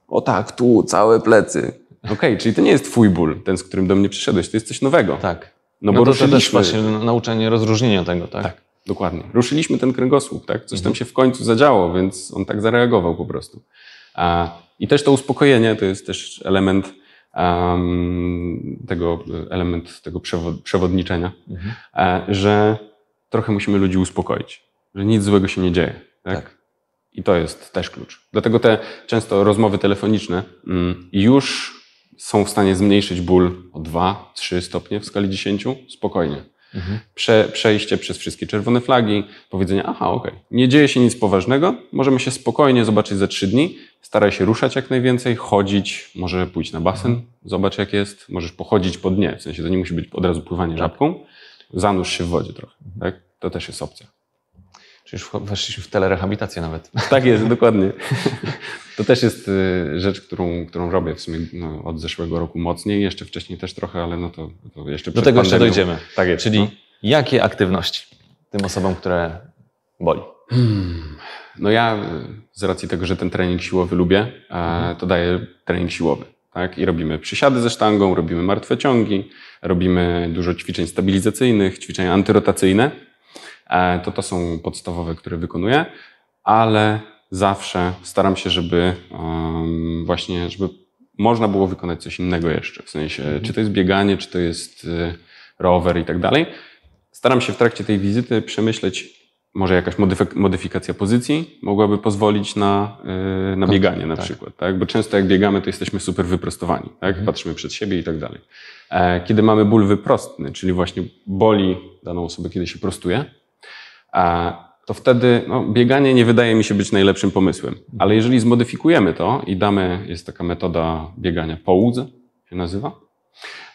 O tak, tu, całe plecy. Okej, okay, czyli to nie jest twój ból, ten, z którym do mnie przyszedłeś, to jest coś nowego. Tak. No, no bo to, ruszyliśmy. to właśnie nauczenie rozróżnienia tego, tak? Tak, dokładnie. Ruszyliśmy ten kręgosłup, tak? Coś mhm. tam się w końcu zadziało, więc on tak zareagował po prostu. A, I też to uspokojenie to jest też element um, tego, element tego przewodniczenia, mhm. E, że trochę musimy ludzi uspokoić, że nic złego się nie dzieje. Tak? tak. I to jest też klucz. Dlatego te często rozmowy telefoniczne mm, już są w stanie zmniejszyć ból o 2-3 stopnie w skali 10 spokojnie. Mhm. Prze, przejście przez wszystkie czerwone flagi, powiedzenie, aha, okej, okay, nie dzieje się nic poważnego, możemy się spokojnie zobaczyć za trzy dni, staraj się ruszać jak najwięcej, chodzić, może pójść na basen, mhm. zobacz jak jest, możesz pochodzić po dnie, w sensie to nie musi być od razu pływanie tak. żabką, zanurz się w wodzie trochę. Tak? To też jest opcja. Czy już weszliśmy w telerehabilitację nawet. Tak jest, dokładnie. To też jest y, rzecz, którą, którą robię w sumie no, od zeszłego roku mocniej, jeszcze wcześniej też trochę, ale no to, to jeszcze Do tego pandemią. jeszcze dojdziemy. Tak jest, Czyli no. jakie aktywności tym osobom, które boli? Hmm. No ja y, z racji tego, że ten trening siłowy lubię, mhm. to daję trening siłowy. Tak? I robimy przysiady ze sztangą, robimy martwe ciągi, robimy dużo ćwiczeń stabilizacyjnych, ćwiczeń antyrotacyjne. E, to to są podstawowe, które wykonuję, ale zawsze staram się, żeby właśnie, żeby można było wykonać coś innego jeszcze. W sensie, mhm. czy to jest bieganie, czy to jest y, rower i tak dalej. Staram się w trakcie tej wizyty przemyśleć, może jakaś modyfikacja pozycji mogłaby pozwolić na, y, na tak, bieganie na tak. przykład, tak? Bo często jak biegamy, to jesteśmy super wyprostowani, tak? Mhm. Patrzymy przed siebie i tak dalej. E, kiedy mamy ból wyprostny, czyli właśnie boli daną osobę, kiedy się prostuje, e, to wtedy no, bieganie nie wydaje mi się być najlepszym pomysłem. Mhm. Ale jeżeli zmodyfikujemy to i damy, jest taka metoda biegania połudz, się nazywa,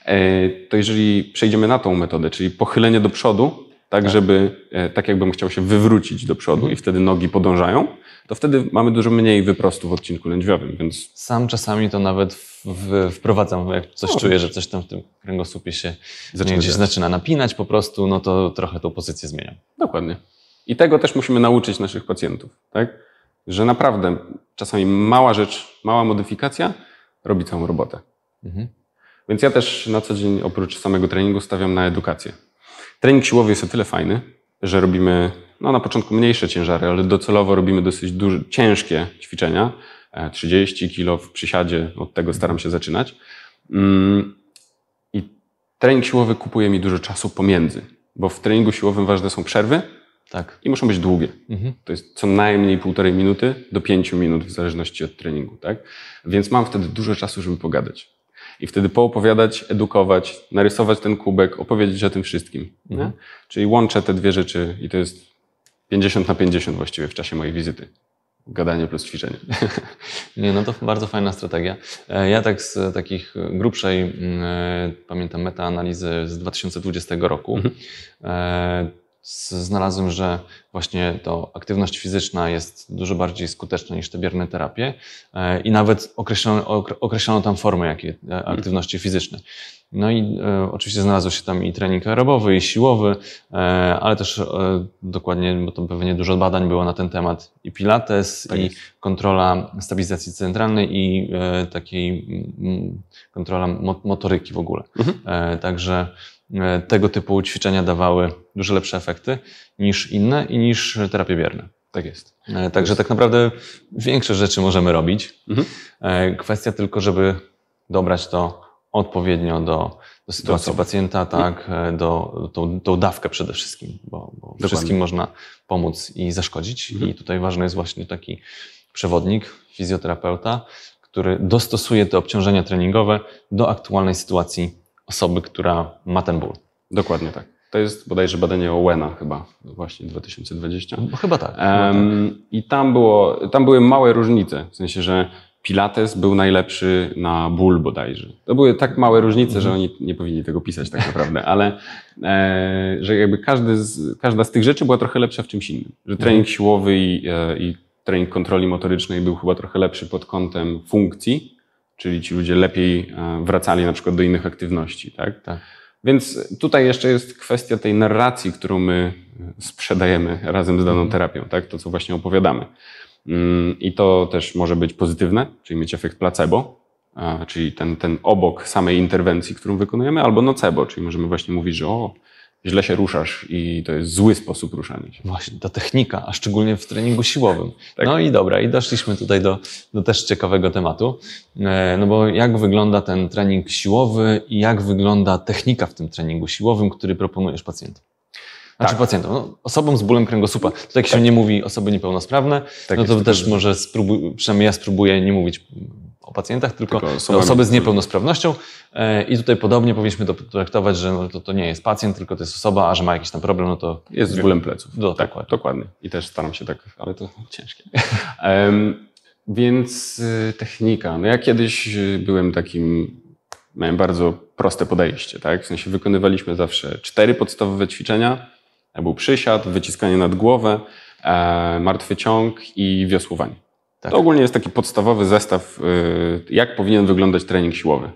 e, to jeżeli przejdziemy na tą metodę, czyli pochylenie do przodu, tak, tak, żeby, e, tak jakbym chciał się wywrócić do przodu i wtedy nogi podążają, to wtedy mamy dużo mniej wyprostu w odcinku lędźwiowym, więc... Sam czasami to nawet w, w, wprowadzam, jak coś no, czuję, że coś tam w tym kręgosłupie się zaczyna, gdzieś zaczyna napinać po prostu, no to trochę tą pozycję zmieniam. Dokładnie. I tego też musimy nauczyć naszych pacjentów, tak? Że naprawdę czasami mała rzecz, mała modyfikacja robi całą robotę. Mhm. Więc ja też na co dzień oprócz samego treningu stawiam na edukację. Trening siłowy jest o tyle fajny, że robimy no, na początku mniejsze ciężary, ale docelowo robimy dosyć duże, ciężkie ćwiczenia. 30 e, kilo w przysiadzie, od tego staram się zaczynać. Mm, I trening siłowy kupuje mi dużo czasu pomiędzy, bo w treningu siłowym ważne są przerwy tak. i muszą być długie. Mhm. To jest co najmniej półtorej minuty do pięciu minut, w zależności od treningu. Tak? Więc mam wtedy dużo czasu, żeby pogadać i wtedy poopowiadać, edukować, narysować ten kubek, opowiedzieć o tym wszystkim. Mhm. Czyli łączę te dwie rzeczy i to jest 50 na 50 właściwie w czasie mojej wizyty gadanie plus ćwiczenie. Nie, no to bardzo fajna strategia. E, ja tak z takich grubszej, mm, e, pamiętam, metaanalizy z 2020 roku. Mhm. E, znalazłem, że właśnie to aktywność fizyczna jest dużo bardziej skuteczna niż te bierne terapie e, i nawet określono, określono tam formy jakie, e, mhm. aktywności fizycznej. No i e, oczywiście znalazł się tam i trening aerobowy, i siłowy, e, ale też e, dokładnie, bo tam pewnie dużo badań było na ten temat, i pilates, tak i jest. kontrola stabilizacji centralnej, i e, takiej m, kontrola motoryki w ogóle. Mhm. Także E, tego typu ćwiczenia dawały dużo lepsze efekty niż inne i niż terapie bierne. Tak jest. E, także tak naprawdę większe rzeczy możemy robić. Mhm. E, kwestia tylko, żeby dobrać to odpowiednio do, do sytuacji do pacjenta, mhm. tak, do, do tą, tą, dawkę przede wszystkim, bo, bo wszystkim można pomóc i zaszkodzić. Mhm. I tutaj ważny jest właśnie taki przewodnik, fizjoterapeuta, który dostosuje te obciążenia treningowe do aktualnej sytuacji osoby, która ma ten ból. Dokładnie tak. To jest bodajże badanie Owena chyba, właśnie 2020. No, chyba tak. Um, tak. I tam, było, tam były małe różnice, w sensie, że Pilates był najlepszy na ból bodajże. To były tak małe różnice, że oni nie powinni tego pisać tak naprawdę, ale e, że jakby z, każda z tych rzeczy była trochę lepsza w czymś innym. Że trening siłowy i, e, i trening kontroli motorycznej był chyba trochę lepszy pod kątem funkcji, czyli ci ludzie lepiej e, wracali na przykład do innych aktywności. Tak? tak? Więc tutaj jeszcze jest kwestia tej narracji, którą my e, sprzedajemy razem z daną mhm. terapią, tak? to co właśnie opowiadamy. Mm, I to też może być pozytywne, czyli mieć efekt placebo, czyli ten, ten obok samej interwencji, którą wykonujemy, albo nocebo, czyli możemy właśnie mówić, że o, źle się ruszasz i to jest zły sposób ruszania się. Właśnie, to technika, a szczególnie w treningu siłowym. Tak. No i dobra, i doszliśmy tutaj do, do też ciekawego tematu, e, no bo jak wygląda ten trening siłowy i jak wygląda technika w tym treningu siłowym, który proponujesz pacjentom? Znaczy tak. pacjentom, no, osobom z bólem kręgosłupa. To tak się nie mówi osoby niepełnosprawne, tak no to też tak może spróbuj, przynajmniej ja spróbuję nie mówić o pacjentach, tylko, tylko osoby z niepełnosprawnością. E, I tutaj podobnie powinniśmy to traktować, że no to, to nie jest pacjent, tylko to jest osoba, a że ma jakiś tam problem, no to... Jest z bólem pleców. Do, tak, dokładnie. dokładnie. I też staram się tak, ale to ciężkie. um, więc y, technika. No ja kiedyś y, byłem takim, miałem bardzo proste podejście, tak? W sensie wykonywaliśmy zawsze cztery podstawowe ćwiczenia. był przysiad, wyciskanie nad głowę, e, martwy ciąg i wiosłowanie. Tak. To ogólnie jest taki podstawowy zestaw, y, jak powinien wyglądać trening siłowy.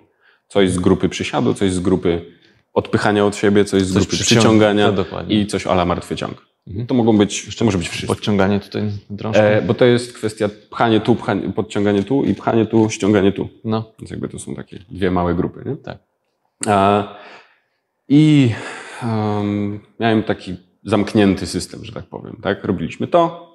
Coś z grupy przysiadu, coś z grupy odpychania od siebie, coś z coś grupy przyciągania no, i coś ala martwy ciąg. Mhm. To mogą być, jeszcze może być wszystko. Podciąganie tutaj drążkiem? E, bo to jest kwestia pchanie tu, pchanie, podciąganie tu i pchanie tu, ściąganie tu. No. Więc jakby to są takie dwie małe grupy, nie? Tak. I um, miałem taki zamknięty system, że tak powiem, tak? Robiliśmy to,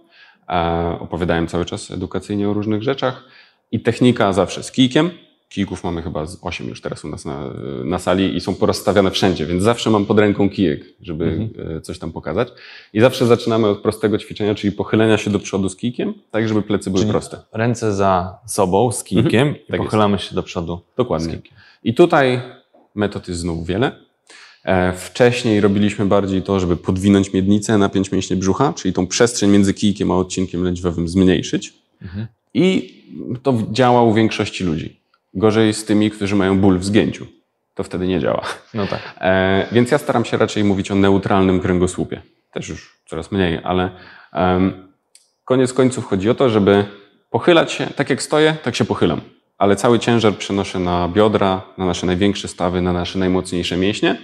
E, opowiadałem cały czas edukacyjnie o różnych rzeczach. I technika zawsze z kijkiem. Kijków mamy chyba z 8 już teraz u nas na, na, sali i są porozstawiane wszędzie, więc zawsze mam pod ręką kijek, żeby mhm. E, coś tam pokazać. I zawsze zaczynamy od prostego ćwiczenia, czyli pochylenia się do przodu z kijkiem, tak żeby plecy były czyli proste. Ręce za sobą z kijkiem mhm. i tak pochylamy jest. się do przodu. Dokładnie. I tutaj metod jest znów wiele. E, wcześniej robiliśmy bardziej to, żeby podwinąć miednicę, napiąć mięśnie brzucha, czyli tą przestrzeń między kijkiem a odcinkiem lędźwiowym zmniejszyć. Mhm. I to działa u większości ludzi. Gorzej z tymi, którzy mają ból w zgięciu. To wtedy nie działa. No tak. E, więc ja staram się raczej mówić o neutralnym kręgosłupie. Też już coraz mniej, ale um, koniec końców chodzi o to, żeby pochylać się, tak jak stoję, tak się pochylam. Ale cały ciężar przenoszę na biodra, na nasze największe stawy, na nasze najmocniejsze mięśnie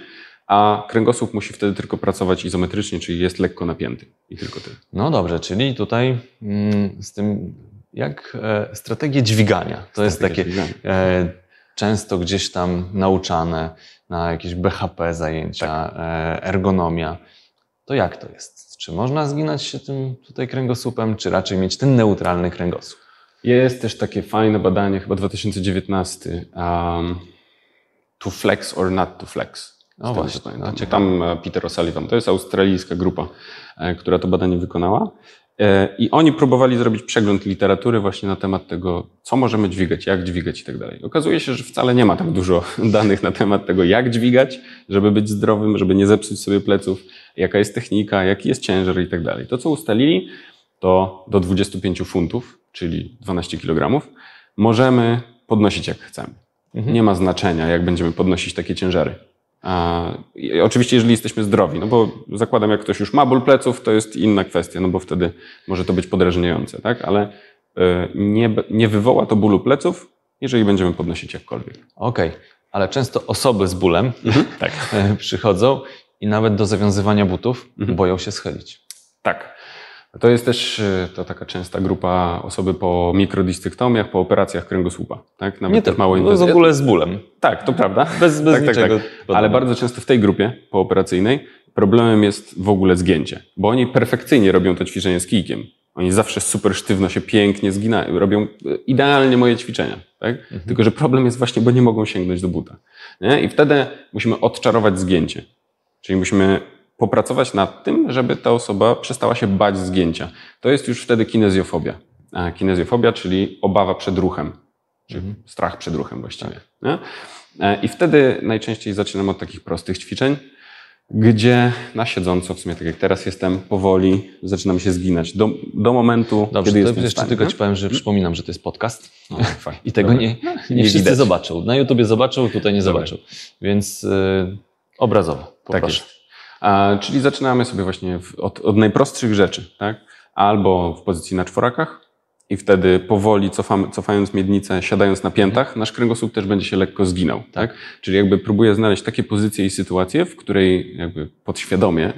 a kręgosłup musi wtedy tylko pracować izometrycznie, czyli jest lekko napięty i tylko tyle. No dobrze, czyli tutaj mm, z tym jak e, strategie dźwigania. To strategia jest takie e, często gdzieś tam nauczane na jakieś BHP zajęcia, tak. e, ergonomia. To jak to jest? Czy można zginać się tym tutaj kręgosłupem, czy raczej mieć ten neutralny kręgosłup? Jest też takie fajne badanie, chyba 2019, um, to flex or not to flex. No właśnie, pamiętam. no, tam e, Peter O'Sullivan, to jest australijska grupa, e, która to badanie wykonała. E, I oni próbowali zrobić przegląd literatury właśnie na temat tego, co możemy dźwigać, jak dźwigać i tak dalej. Okazuje się, że wcale nie ma tak dużo danych na temat tego, jak dźwigać, żeby być zdrowym, żeby nie zepsuć sobie pleców, jaka jest technika, jaki jest ciężar i tak dalej. To, co ustalili, to do 25 funtów, czyli 12 kg, możemy podnosić jak chcemy. Mhm. Nie ma znaczenia, jak będziemy podnosić takie ciężary. Oczywiście, jeżeli jesteśmy zdrowi, no bo zakładam, jak ktoś już ma ból pleców, to jest inna kwestia, no bo wtedy może to być podrażniające, tak? Ale y, nie, nie wywoła to bólu pleców, jeżeli będziemy podnosić jakkolwiek. Okej, okay. ale często osoby z bólem tak. przychodzą i nawet do zawiązywania butów mhm. boją się schylić. Tak. To jest też e, to taka częsta grupa osoby po mikrodyscyktomiach, po operacjach kręgosłupa. Tak? Nawet nie tak, mało no w ogóle z bólem. Tak, to prawda. Bez, bez tak, tak niczego. Tak, tak. Ale bardzo często w tej grupie pooperacyjnej problemem jest w ogóle zgięcie, bo oni perfekcyjnie robią to ćwiczenie z kijkiem. Oni zawsze super sztywno się pięknie zginają, robią e, idealnie moje ćwiczenia. Tak? Mhm. Tylko, że problem jest właśnie, bo nie mogą sięgnąć do buta. Nie? I wtedy musimy odczarować zgięcie. Czyli musimy popracować nad tym, żeby ta osoba przestała się bać zgięcia. To jest już wtedy kinezjofobia. Kinezjofobia, czyli obawa przed ruchem, czy mhm. strach przed ruchem właściwie. Tak. E, I wtedy najczęściej zaczynam od takich prostych ćwiczeń, gdzie na siedząco, w sumie tak jak teraz jestem, powoli zaczynam się zginać do, do momentu, Dobrze, kiedy to jestem jeszcze tylko ci powiem, że przypominam, że to jest podcast no, tak, i tego nie, no, nie, nie wszyscy widać. zobaczą. Na YouTubie zobaczył, tutaj nie Dobra. zobaczył. Więc yy, obrazowo, tak poproszę. Tak Czyli zaczynamy sobie właśnie od, od najprostszych rzeczy, tak? Albo w pozycji na czworakach i wtedy powoli cofamy, cofając miednicę, siadając na piętach, mhm. nasz kręgosłup też będzie się lekko zginął, tak. tak? Czyli jakby próbuję znaleźć takie pozycje i sytuacje, w której jakby podświadomie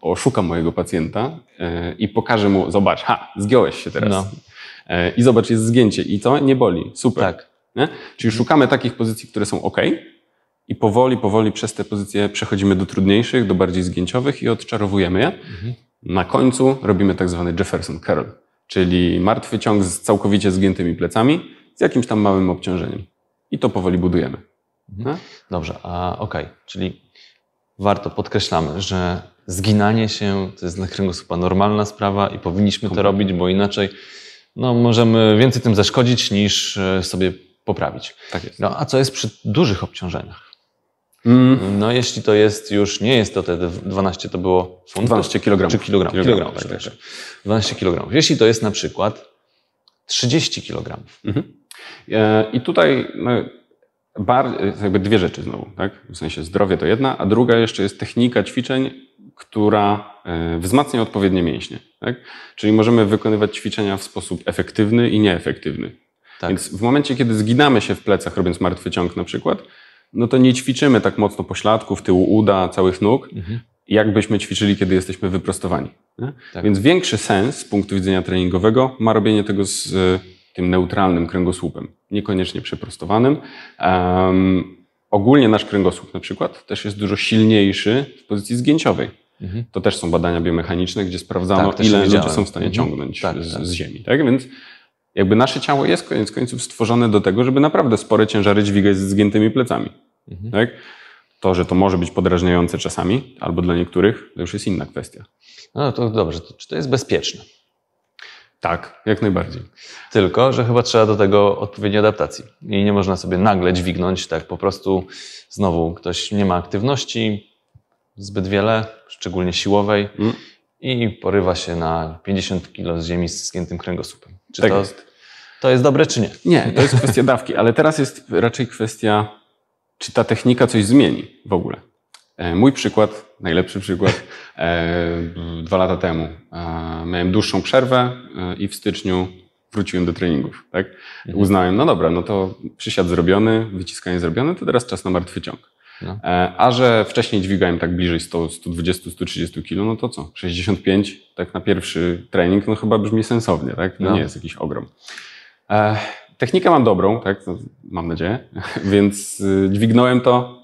oszukam mojego pacjenta e, i pokażę mu, zobacz, ha, zgiąłeś się teraz. No. E, I zobacz, jest zgięcie i to nie boli, super. Tak. Nie? Czyli szukamy takich pozycji, które są ok, i powoli, powoli przez te pozycje przechodzimy do trudniejszych, do bardziej zgięciowych i odczarowujemy je. Mhm. Na końcu robimy tak zwany Jefferson Curl, czyli martwy ciąg z całkowicie zgiętymi plecami, z jakimś tam małym obciążeniem. I to powoli budujemy. Mhm. No? Dobrze, a okej, okay. czyli warto podkreślamy, że zginanie się to jest dla kręgosłupa normalna sprawa i powinniśmy to robić, bo inaczej no, możemy więcej tym zaszkodzić niż e, sobie poprawić. Tak jest. No, a co jest przy dużych obciążeniach? Mm. No jeśli to jest już, nie jest to te 12, to było funtów? 12 kg. Czy kilogramów Kilogram, kilogram tak, tak, tak. 12 tak. tak. kg. Jeśli to jest na przykład 30 kg. Mhm. E, I tutaj no, bar, jakby dwie rzeczy znowu, tak? W sensie zdrowie to jedna, a druga jeszcze jest technika ćwiczeń, która e, wzmacnia odpowiednie mięśnie. Tak? Czyli możemy wykonywać ćwiczenia w sposób efektywny i nieefektywny. Tak. Więc w momencie, kiedy zginamy się w plecach, robiąc martwy ciąg na przykład, no to nie ćwiczymy tak mocno pośladków, tyłu uda, całych nóg, mhm. jakbyśmy ćwiczyli, kiedy jesteśmy wyprostowani. Tak. Więc większy sens z punktu widzenia treningowego ma robienie tego z e, tym neutralnym kręgosłupem, niekoniecznie przeprostowanym. Um, ogólnie nasz kręgosłup na przykład też jest dużo silniejszy w pozycji zgięciowej. Mhm. To też są badania biomechaniczne, gdzie sprawdzano, tak, ile ludzie są w stanie mhm. ciągnąć tak, z, tak. z, ziemi. Tak? Więc jakby nasze ciało jest koniec końców stworzone do tego, żeby naprawdę spore ciężary dźwigać z zgiętymi plecami. Mhm. Tak? To, że to może być podrażniające czasami, albo dla niektórych, to już jest inna kwestia. No to dobrze, to, czy to jest bezpieczne? Tak, jak najbardziej. Tylko, że chyba trzeba do tego odpowiedniej adaptacji. I nie można sobie nagle dźwignąć, tak po prostu znowu ktoś nie ma aktywności, zbyt wiele, szczególnie siłowej. Mm i porywa się na 50 kg z ziemi z skiętym kręgosłupem. Czy tak to, jest. to jest dobre, czy nie? Nie, to jest kwestia dawki, ale teraz jest raczej kwestia, czy ta technika coś zmieni w ogóle. E, mój przykład, najlepszy przykład, e, dwa lata temu e, miałem dłuższą przerwę i w styczniu wróciłem do treningów. Tak? Mhm. Uznałem, no dobra, no to przysiad zrobiony, wyciskanie zrobione, to teraz czas na martwy ciąg. No. E, a że wcześniej dźwigałem tak bliżej 100, 120, 130 kg, no to co? 65 tak na pierwszy trening, no chyba brzmi sensownie, tak? To no. nie jest jakiś ogrom. E, technikę mam dobrą, tak? Mam nadzieję, więc y, dźwignąłem to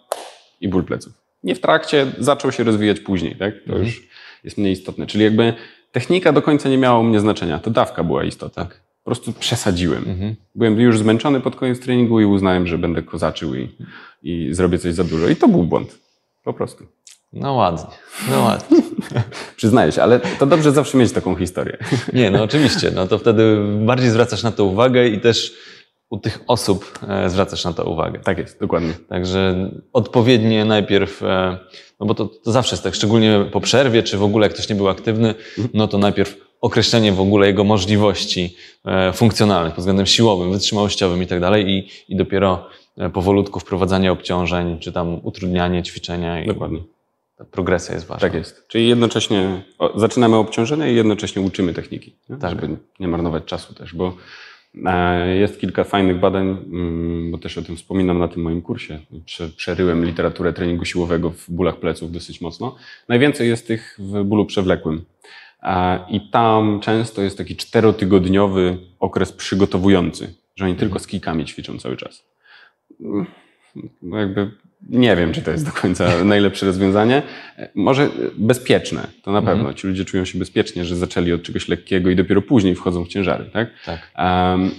i ból pleców. Nie w trakcie, zaczął się rozwijać później, tak? To mhm. już jest mniej istotne. Czyli jakby technika do końca nie miała u mnie znaczenia, to dawka była istotna. Tak po prostu przesadziłem. Mhm. Byłem już zmęczony pod koniec treningu i uznałem, że będę kozaczył i, i zrobię coś za dużo. I to był błąd. Po prostu. No ładnie, no ładnie. Przyznaję się, ale to dobrze zawsze mieć taką historię. Nie, no oczywiście. No to wtedy bardziej zwracasz na to uwagę i też u tych osób e, zwracasz na to uwagę. Tak jest, dokładnie. Także odpowiednie najpierw, e, no bo to, to zawsze jest tak, szczególnie po przerwie, czy w ogóle jak ktoś nie był aktywny, mhm. no to najpierw określenie w ogóle jego możliwości e, funkcjonalnych pod względem siłowym, wytrzymałościowym i tak dalej i, i dopiero e, powolutku wprowadzanie obciążeń, czy tam utrudnianie ćwiczenia. I Dokładnie. Ta progresja jest ważna. Tak jest. Czyli jednocześnie zaczynamy obciążenie i jednocześnie uczymy techniki, nie? tak. żeby nie marnować czasu też, bo e, jest kilka fajnych badań, mm, bo też o tym wspominam na tym moim kursie. Przeryłem literaturę treningu siłowego w bólach pleców dosyć mocno. Najwięcej jest tych w bólu przewlekłym. I tam często jest taki czterotygodniowy okres przygotowujący, że oni tylko z kikami ćwiczą cały czas. No jakby nie wiem, czy to jest do końca najlepsze rozwiązanie. Może bezpieczne, to na pewno. Mhm. Ci ludzie czują się bezpiecznie, że zaczęli od czegoś lekkiego i dopiero później wchodzą w ciężary, tak? Tak.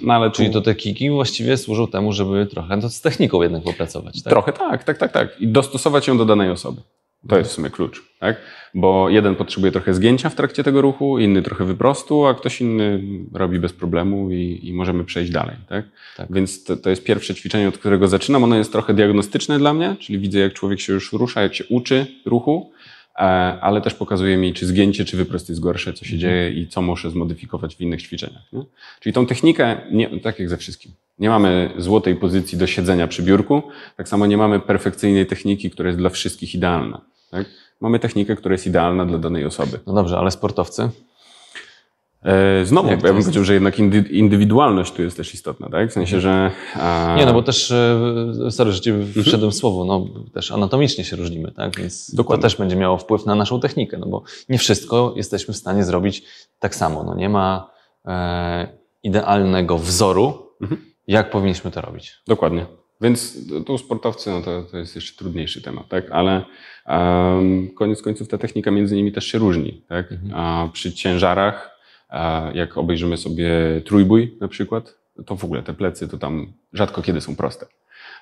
no ale Czyli to te kiki właściwie służą temu, żeby trochę z techniką jednak popracować, tak? Trochę tak, tak, tak, tak. I dostosować ją do danej osoby. To jest w sumie klucz, tak? Bo jeden potrzebuje trochę zgięcia w trakcie tego ruchu, inny trochę wyprostu, a ktoś inny robi bez problemu i, i możemy przejść dalej, tak? tak. Więc to, to, jest pierwsze ćwiczenie, od którego zaczynam. Ono jest trochę diagnostyczne dla mnie, czyli widzę, jak człowiek się już rusza, jak się uczy ruchu, e, ale też pokazuje mi, czy zgięcie, czy wyprost jest gorsze, co się mhm. dzieje i co muszę zmodyfikować w innych ćwiczeniach. Nie? Czyli tą technikę, nie, tak jak ze wszystkim, nie mamy złotej pozycji do siedzenia przy biurku, tak samo nie mamy perfekcyjnej techniki, która jest dla wszystkich idealna. Tak? Mamy technikę, która jest idealna dla danej osoby. No dobrze, ale sportowcy? E, znowu, ja bym powiedział, że jednak indywidualność tu jest też istotna, tak? W sensie, mhm. że... A... Nie, no bo też, e, sorry, że ci mhm. wszedłem mhm. słowo, no też anatomicznie się różnimy, tak? Więc Dokładnie. to też będzie miało wpływ na naszą technikę, no bo nie wszystko jesteśmy w stanie zrobić tak samo, no nie ma e, idealnego wzoru, mhm. jak powinniśmy to robić. Dokładnie. Więc to u sportowcy no to, to jest jeszcze trudniejszy temat, tak? ale um, koniec końców ta technika między nimi też się różni. Tak? Mhm. A przy ciężarach, a e, jak obejrzymy sobie trójbój na przykład, to w ogóle te plecy to tam rzadko kiedy są proste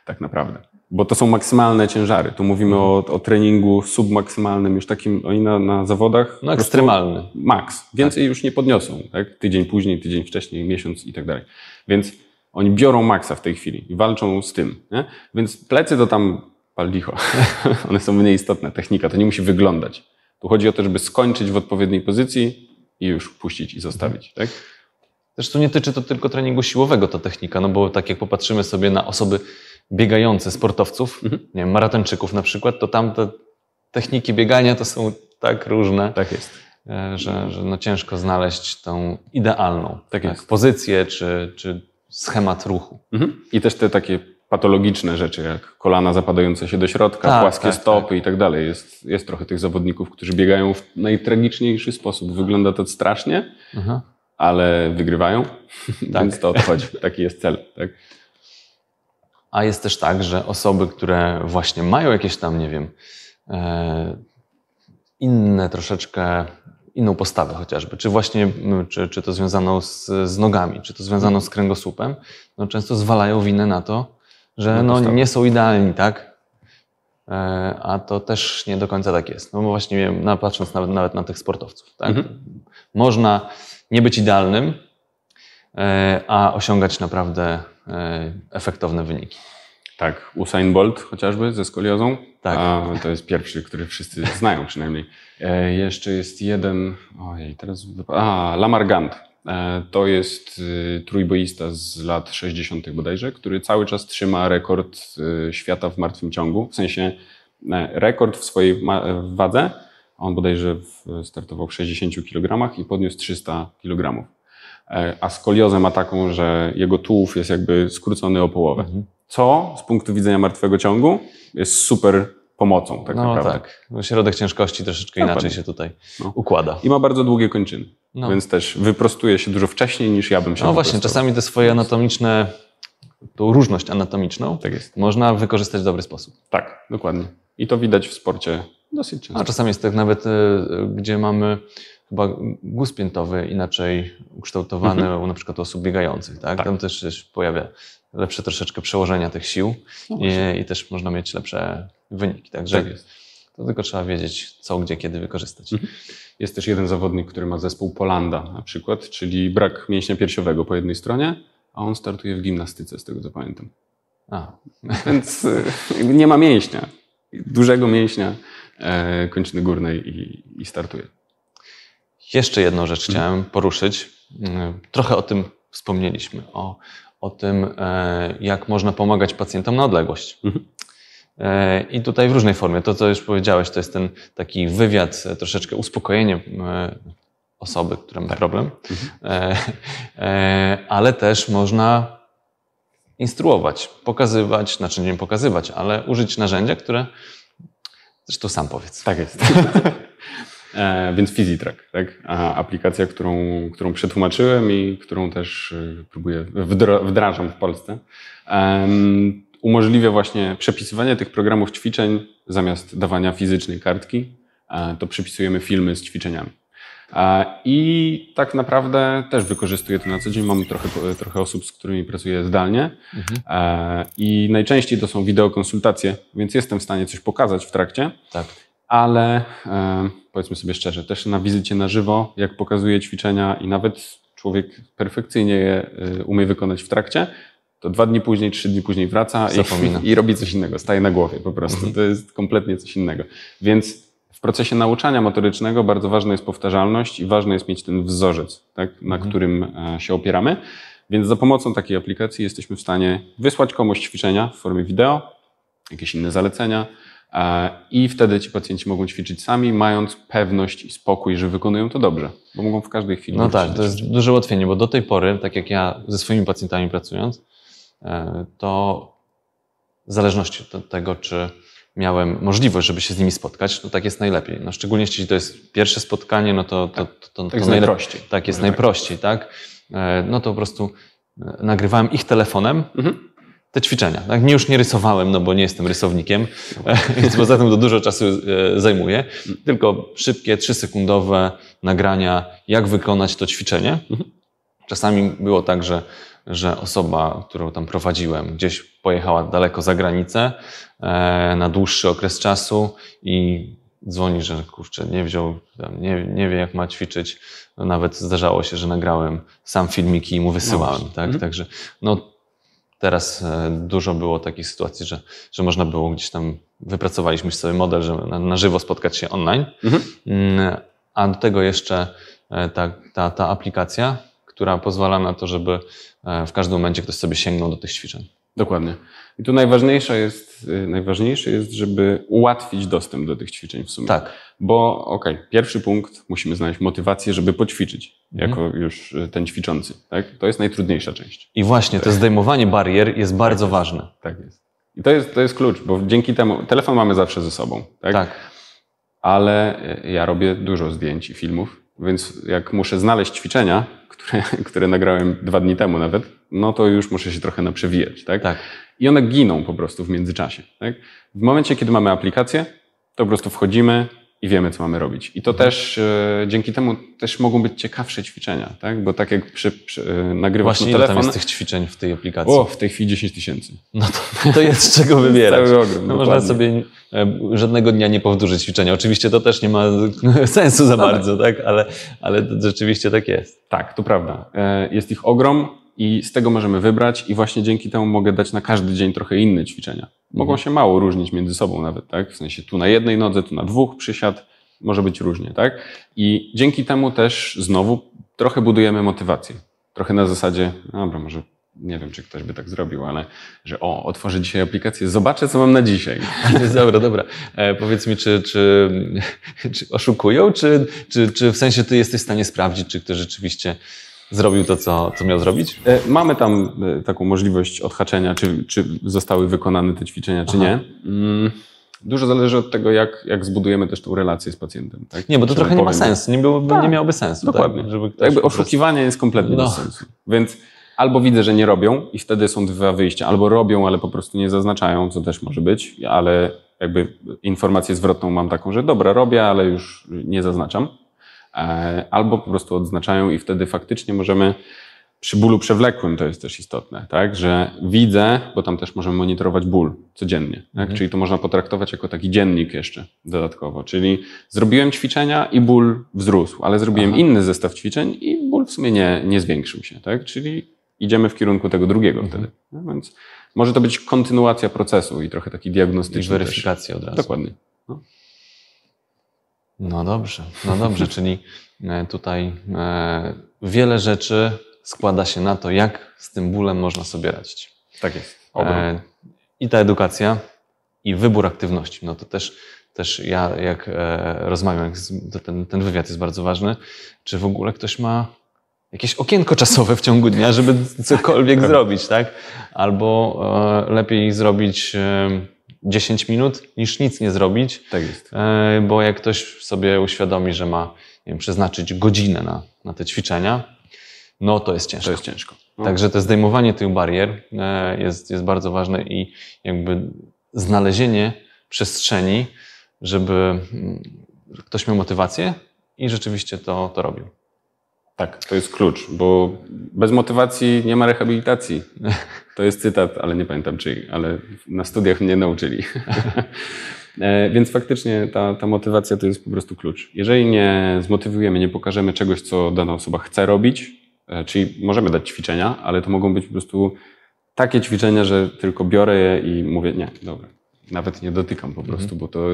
tak naprawdę. Bo to są maksymalne ciężary. Tu mówimy o, o treningu submaksymalnym, już takim, oni na, na zawodach. No ekstremalny. Maks. Więcej tak. już nie podniosą. Tak? Tydzień później, tydzień wcześniej, miesiąc i tak dalej. Więc oni biorą maksa w tej chwili i walczą z tym. Nie? Więc plecy to tam pal licho. One są mniej istotne. Technika to nie musi wyglądać. Tu chodzi o to, żeby skończyć w odpowiedniej pozycji i już puścić i zostawić. Tak? Zresztą nie tyczy to tylko treningu siłowego ta technika, no bo tak jak popatrzymy sobie na osoby biegające, sportowców, mhm. nie wiem, maratończyków na przykład, to tam te techniki biegania to są tak różne. Tak jest e, że, że no ciężko znaleźć tą idealną tak tak, pozycję czy, czy schemat ruchu. Mhm. I też te takie patologiczne rzeczy, jak kolana zapadające się do środka, tak, płaskie tak, stopy tak. i tak dalej. Jest, jest trochę tych zawodników, którzy biegają w najtragiczniejszy sposób. Wygląda to strasznie, mhm. ale wygrywają, tak. więc to odchodzi. Taki jest cel. Tak? A jest też tak, że osoby, które właśnie mają jakieś tam, nie wiem, e, inne troszeczkę inną postawę chociażby, czy właśnie mm, czy, czy to związano z, z nogami, czy to związano z kręgosłupem, no często zwalają winę na to, że no, nie są idealni, tak? E, a to też nie do końca tak jest. No właśnie wiem, na patrząc nawet, nawet, na tych sportowców, tak? Mhm. Można nie być idealnym, e, a osiągać naprawdę e, efektowne wyniki. Tak, Usain Bolt chociażby ze skoliozą. Tak. A, to jest pierwszy, który wszyscy znają przynajmniej. E, jeszcze jest jeden, ojej, teraz, a, Lamar Gant. E, to jest e, trójboista z lat 60. bodajże, który cały czas trzyma rekord y, świata w martwym ciągu, w sensie e, rekord w swojej w e, wadze. On bodajże w, startował w 60 kg i podniósł 300 kg. E, a skoliozę ma taką, że jego tułów jest jakby skrócony o połowę. Mhm co z punktu widzenia martwego ciągu jest super pomocą. Tak no naprawdę. tak, no, środek ciężkości troszeczkę inaczej się tutaj no. układa. I ma bardzo długie kończyny, no. więc też wyprostuje się dużo wcześniej niż ja bym się No właśnie, czasami te swoje anatomiczne, tą różność anatomiczną tak można wykorzystać w dobry sposób. Tak, dokładnie. I to widać w sporcie dosyć często. A czasami jest tak nawet, e, gdzie mamy chyba guz piętowy inaczej ukształtowany mhm. u na przykład osób biegających. Tak? tak? Tam też się pojawia lepsze troszeczkę przełożenia tych sił no i, i też można mieć lepsze wyniki. Także tak jest. To tylko trzeba wiedzieć, co, gdzie, kiedy wykorzystać. Mhm. Jest też jeden zawodnik, który ma zespół Polanda na przykład, czyli brak mięśnia piersiowego po jednej stronie, a on startuje w gimnastyce, z tego co pamiętam. A. Więc y, nie ma mięśnia, dużego mięśnia e, kończyny górnej i, i, startuje. Jeszcze jedną rzecz chciałem poruszyć. Mm, trochę o tym wspomnieliśmy, o, o tym, e, jak można pomagać pacjentom na odległość. Mhm. E, I tutaj w różnej formie. To, co już powiedziałeś, to jest ten taki wywiad, troszeczkę uspokojenie e, osoby, która ma tak. problem, mhm. ale też można instruować, pokazywać, znaczy nie pokazywać, ale użyć narzędzia, które. Zresztą sam powiedz. Tak jest. E, więc FiziTrack, tak? A aplikacja, którą, którą przetłumaczyłem i którą też e, próbuję, wdrażam w Polsce. umożliwia właśnie przepisywanie tych programów ćwiczeń zamiast dawania fizycznej kartki. E, to przepisujemy filmy z ćwiczeniami. I tak naprawdę też wykorzystuję to na co dzień. Mam trochę, trochę osób, z którymi pracuję zdalnie. Mhm. I najczęściej to są wideokonsultacje, więc jestem w stanie coś pokazać w trakcie. Tak ale e, powiedzmy sobie szczerze, też na wizycie na żywo, jak pokazuje ćwiczenia i nawet człowiek perfekcyjnie je e, umie wykonać w trakcie, to dwa dni później, trzy dni później wraca i, i, robi coś innego, staje na głowie po prostu. Mhm. To jest kompletnie coś innego. Więc w procesie nauczania motorycznego bardzo ważna jest powtarzalność i ważne jest mieć ten wzorzec, tak, na mhm. którym e, się opieramy. Więc za pomocą takiej aplikacji jesteśmy w stanie wysłać komuś ćwiczenia w formie wideo, jakieś inne zalecenia, E, I wtedy ci pacjenci mogą ćwiczyć sami, mając pewność i spokój, że wykonują to dobrze, bo mogą w każdej chwili. No tak, to jest ćwiczenie. duże ułatwienie, bo do tej pory, tak jak ja ze swoimi pacjentami pracując, e, to w zależności od tego, czy miałem możliwość, żeby się z nimi spotkać, to tak jest najlepiej. No, szczególnie jeśli to jest pierwsze spotkanie, no to, to, tak. to, to, tak to najprościej. Tak jest tak najprościej, tak? E, no to po prostu nagrywałem ich telefonem. Mhm te ćwiczenia. Tak? Nie już nie rysowałem, no bo nie jestem rysownikiem, więc poza tym to dużo czasu e, zajmuje. Tylko szybkie, trzysekundowe nagrania, jak wykonać to ćwiczenie. Czasami było tak, że, że osoba, którą tam prowadziłem, gdzieś pojechała daleko za granicę e, na dłuższy okres czasu i dzwoni, że kurczę, nie wziął, nie, nie wie jak ma ćwiczyć. nawet zdarzało się, że nagrałem sam filmiki i mu wysyłałem. No tak? Mhm. Także no, Teraz e, dużo było takich sytuacji, że, że można było gdzieś tam, wypracowaliśmy sobie model, że na, na żywo spotkać się online. Mhm. Mm, a do tego jeszcze e, ta, ta, ta aplikacja, która pozwala na to, żeby e, w każdym momencie ktoś sobie sięgnął do tych ćwiczeń. Dokładnie. I tu najważniejsze jest, najważniejsze jest, żeby ułatwić dostęp do tych ćwiczeń w sumie. Tak bo okej, okay, pierwszy punkt, musimy znaleźć motywację, żeby poćwiczyć, mhm. jako już e, ten ćwiczący. Tak? To jest najtrudniejsza część. I właśnie, to zdejmowanie barier jest tak bardzo tak ważne. tak jest. I to jest, to jest klucz, bo dzięki temu telefon mamy zawsze ze sobą. Tak. tak. Ale e, ja robię dużo zdjęć i filmów, więc jak muszę znaleźć ćwiczenia, które, które nagrałem dwa dni temu nawet, no to już muszę się trochę naprzewijać. Tak? tak. I one giną po prostu w międzyczasie. Tak? W momencie, kiedy mamy aplikację, to po prostu wchodzimy, i wiemy, co mamy robić. I to mhm. też e, dzięki temu też mogą być ciekawsze ćwiczenia, tak? Bo tak jak przy, przy, e, Właśnie na telefon... tych ćwiczeń w tej aplikacji? O, w tej chwili 10 tysięcy. No to, to jest z czego wybierać. Cały ogrom, no można sobie e, żadnego dnia nie powtórzyć ćwiczenia. Oczywiście to też nie ma sensu za no tak. bardzo, tak? tak? Ale, ale rzeczywiście tak jest. Tak, to prawda. E, jest ich ogrom i z tego możemy wybrać i właśnie dzięki temu mogę dać na każdy dzień trochę inne ćwiczenia. Mogą mhm. się mało różnić między sobą nawet, tak? W sensie tu na jednej nodze, tu na dwóch przysiad, może być różnie, tak? I dzięki temu też znowu trochę budujemy motywację. Trochę na zasadzie, dobra, może nie wiem, czy ktoś by tak zrobił, ale że o, otworzę dzisiaj aplikację, zobaczę, co mam na dzisiaj. dobra, dobra. E, powiedz mi, czy, czy, czy oszukują, czy, czy, czy w sensie ty jesteś w stanie sprawdzić, czy ktoś rzeczywiście zrobił to, co, co miał zrobić. E, mamy tam e, taką możliwość odhaczenia, czy, czy zostały wykonane te ćwiczenia, czy Aha. nie. Mm, dużo zależy od tego, jak, jak zbudujemy też tą relację z pacjentem. Tak? Nie, bo to Czemu trochę powiem. nie ma sensu, nie, byłoby, tak, nie miałoby sensu. Tak? Dokładnie. Tak? Żeby Jakby oszukiwanie jest kompletnie no. bez sensu. Więc albo widzę, że nie robią i wtedy są dwa wyjścia. Albo robią, ale po prostu nie zaznaczają, co też może być, ale jakby informację zwrotną mam taką, że dobra, robię, ale już nie zaznaczam. E, albo po prostu odznaczają i wtedy faktycznie możemy przy bólu przewlekłym to jest też istotne, tak? że widzę, bo tam też możemy monitorować ból codziennie, tak? mhm. czyli to można potraktować jako taki dziennik jeszcze dodatkowo, czyli zrobiłem ćwiczenia i ból wzrósł, ale zrobiłem Aha. inny zestaw ćwiczeń i ból w sumie nie, nie zwiększył się, tak? czyli idziemy w kierunku tego drugiego mhm. wtedy. No więc może to być kontynuacja procesu i trochę taki diagnostyczny. I weryfikacja też. od razu. Dokładnie. No. No dobrze, no dobrze, czyli e, tutaj e, wiele rzeczy składa się na to, jak z tym bólem można sobie radzić. Tak jest. E, I ta edukacja, i wybór aktywności. No to też, też ja, jak rozmawiam, to ten, ten wywiad jest bardzo ważny. Czy w ogóle ktoś ma jakieś okienko czasowe w ciągu dnia, żeby cokolwiek zrobić, tak? Albo lepiej zrobić 10 minut niż nic nie zrobić. Tak jest. E, bo jak ktoś sobie uświadomi, że ma nie wiem, przeznaczyć godzinę na, na te ćwiczenia, no to jest ciężko. To jest ciężko. No. Także to zdejmowanie tych barier e, jest, jest bardzo ważne i jakby znalezienie przestrzeni, żeby mm, ktoś miał motywację i rzeczywiście to, to robił. Tak, to jest klucz, bo bez motywacji nie ma rehabilitacji. To jest cytat, ale nie pamiętam czyj, ale na studiach mnie nauczyli. E, więc faktycznie ta, ta motywacja to jest po prostu klucz. Jeżeli nie zmotywujemy, nie pokażemy czegoś, co dana osoba chce robić, e, czyli możemy dać ćwiczenia, ale to mogą być po prostu takie ćwiczenia, że tylko biorę je i mówię, nie, dobra, nawet nie dotykam po mhm. prostu, mhm. bo to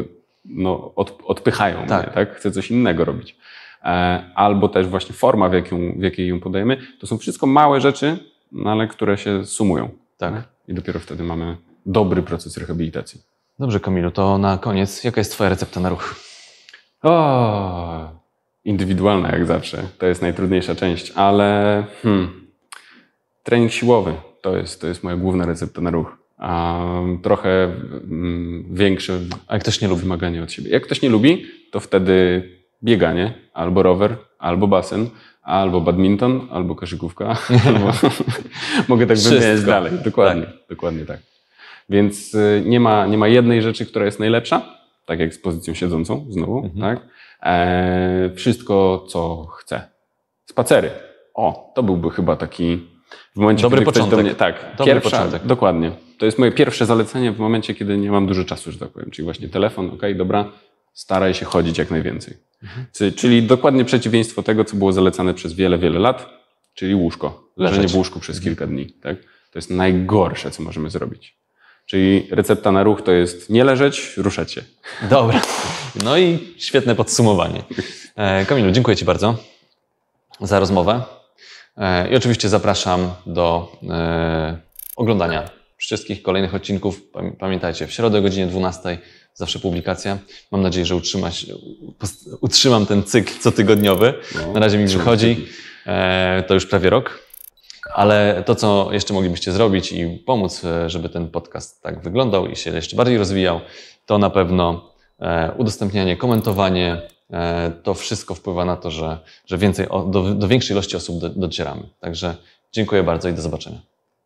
no, od, odpychają tak. mnie, tak? Chcę coś innego robić. E, albo też właśnie forma, w, jakiej, w jakiej ją podajemy, to są wszystko małe rzeczy, no ale które się sumują. Tak. I dopiero wtedy mamy dobry proces rehabilitacji. Dobrze, Kamilu, to na koniec, jaka jest Twoja recepta na ruch? O, indywidualna jak zawsze. To jest najtrudniejsza część, ale hmm, trening siłowy to jest, to jest moja główna recepta na ruch. A trochę mm, większe A jak ktoś nie lubi? wymagania od siebie. Jak ktoś nie lubi, to wtedy bieganie, albo rower, albo basen, albo badminton, albo koszykówka. albo... Mogę tak wymieniać dalej. Dokładnie, tak. dokładnie tak. Więc y, nie ma, nie ma jednej rzeczy, która jest najlepsza, tak jak z pozycją siedzącą znowu, mhm. tak? Eee, wszystko, co chcę. Spacery. O, to byłby chyba taki w momencie, Dobry kiedy początek. Mnie, tak, Dobry pierwsza, początek. dokładnie. To jest moje pierwsze zalecenie w momencie, kiedy nie mam dużo czasu, że tak powiem. Czyli właśnie telefon, ok, dobra, staraj się chodzić jak najwięcej. Mhm. Czyli, czyli dokładnie przeciwieństwo tego, co było zalecane przez wiele, wiele lat, czyli łóżko. Leżenie w łóżku przez mhm. kilka dni. Tak? To jest najgorsze, co możemy zrobić. Czyli recepta na ruch to jest nie leżeć, ruszać się. Dobra. No i świetne podsumowanie. E, Kamilu, dziękuję Ci bardzo za rozmowę. E, I oczywiście zapraszam do e, oglądania wszystkich kolejnych odcinków. Pamiętajcie, w środę o godzinie 12 zawsze publikacja. Mam nadzieję, że utrzyma się, utrzymam ten cykl cotygodniowy. No, Na razie mi wychodzi. E, to już prawie rok. Ale to, co jeszcze moglibyście zrobić i pomóc, e, żeby ten podcast tak wyglądał i się jeszcze bardziej rozwijał, to na pewno e, udostępnianie, komentowanie. E, to wszystko wpływa na to, że, że więcej, do, do większej ilości osób docieramy. Także dziękuję bardzo i do zobaczenia.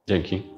Dzięki.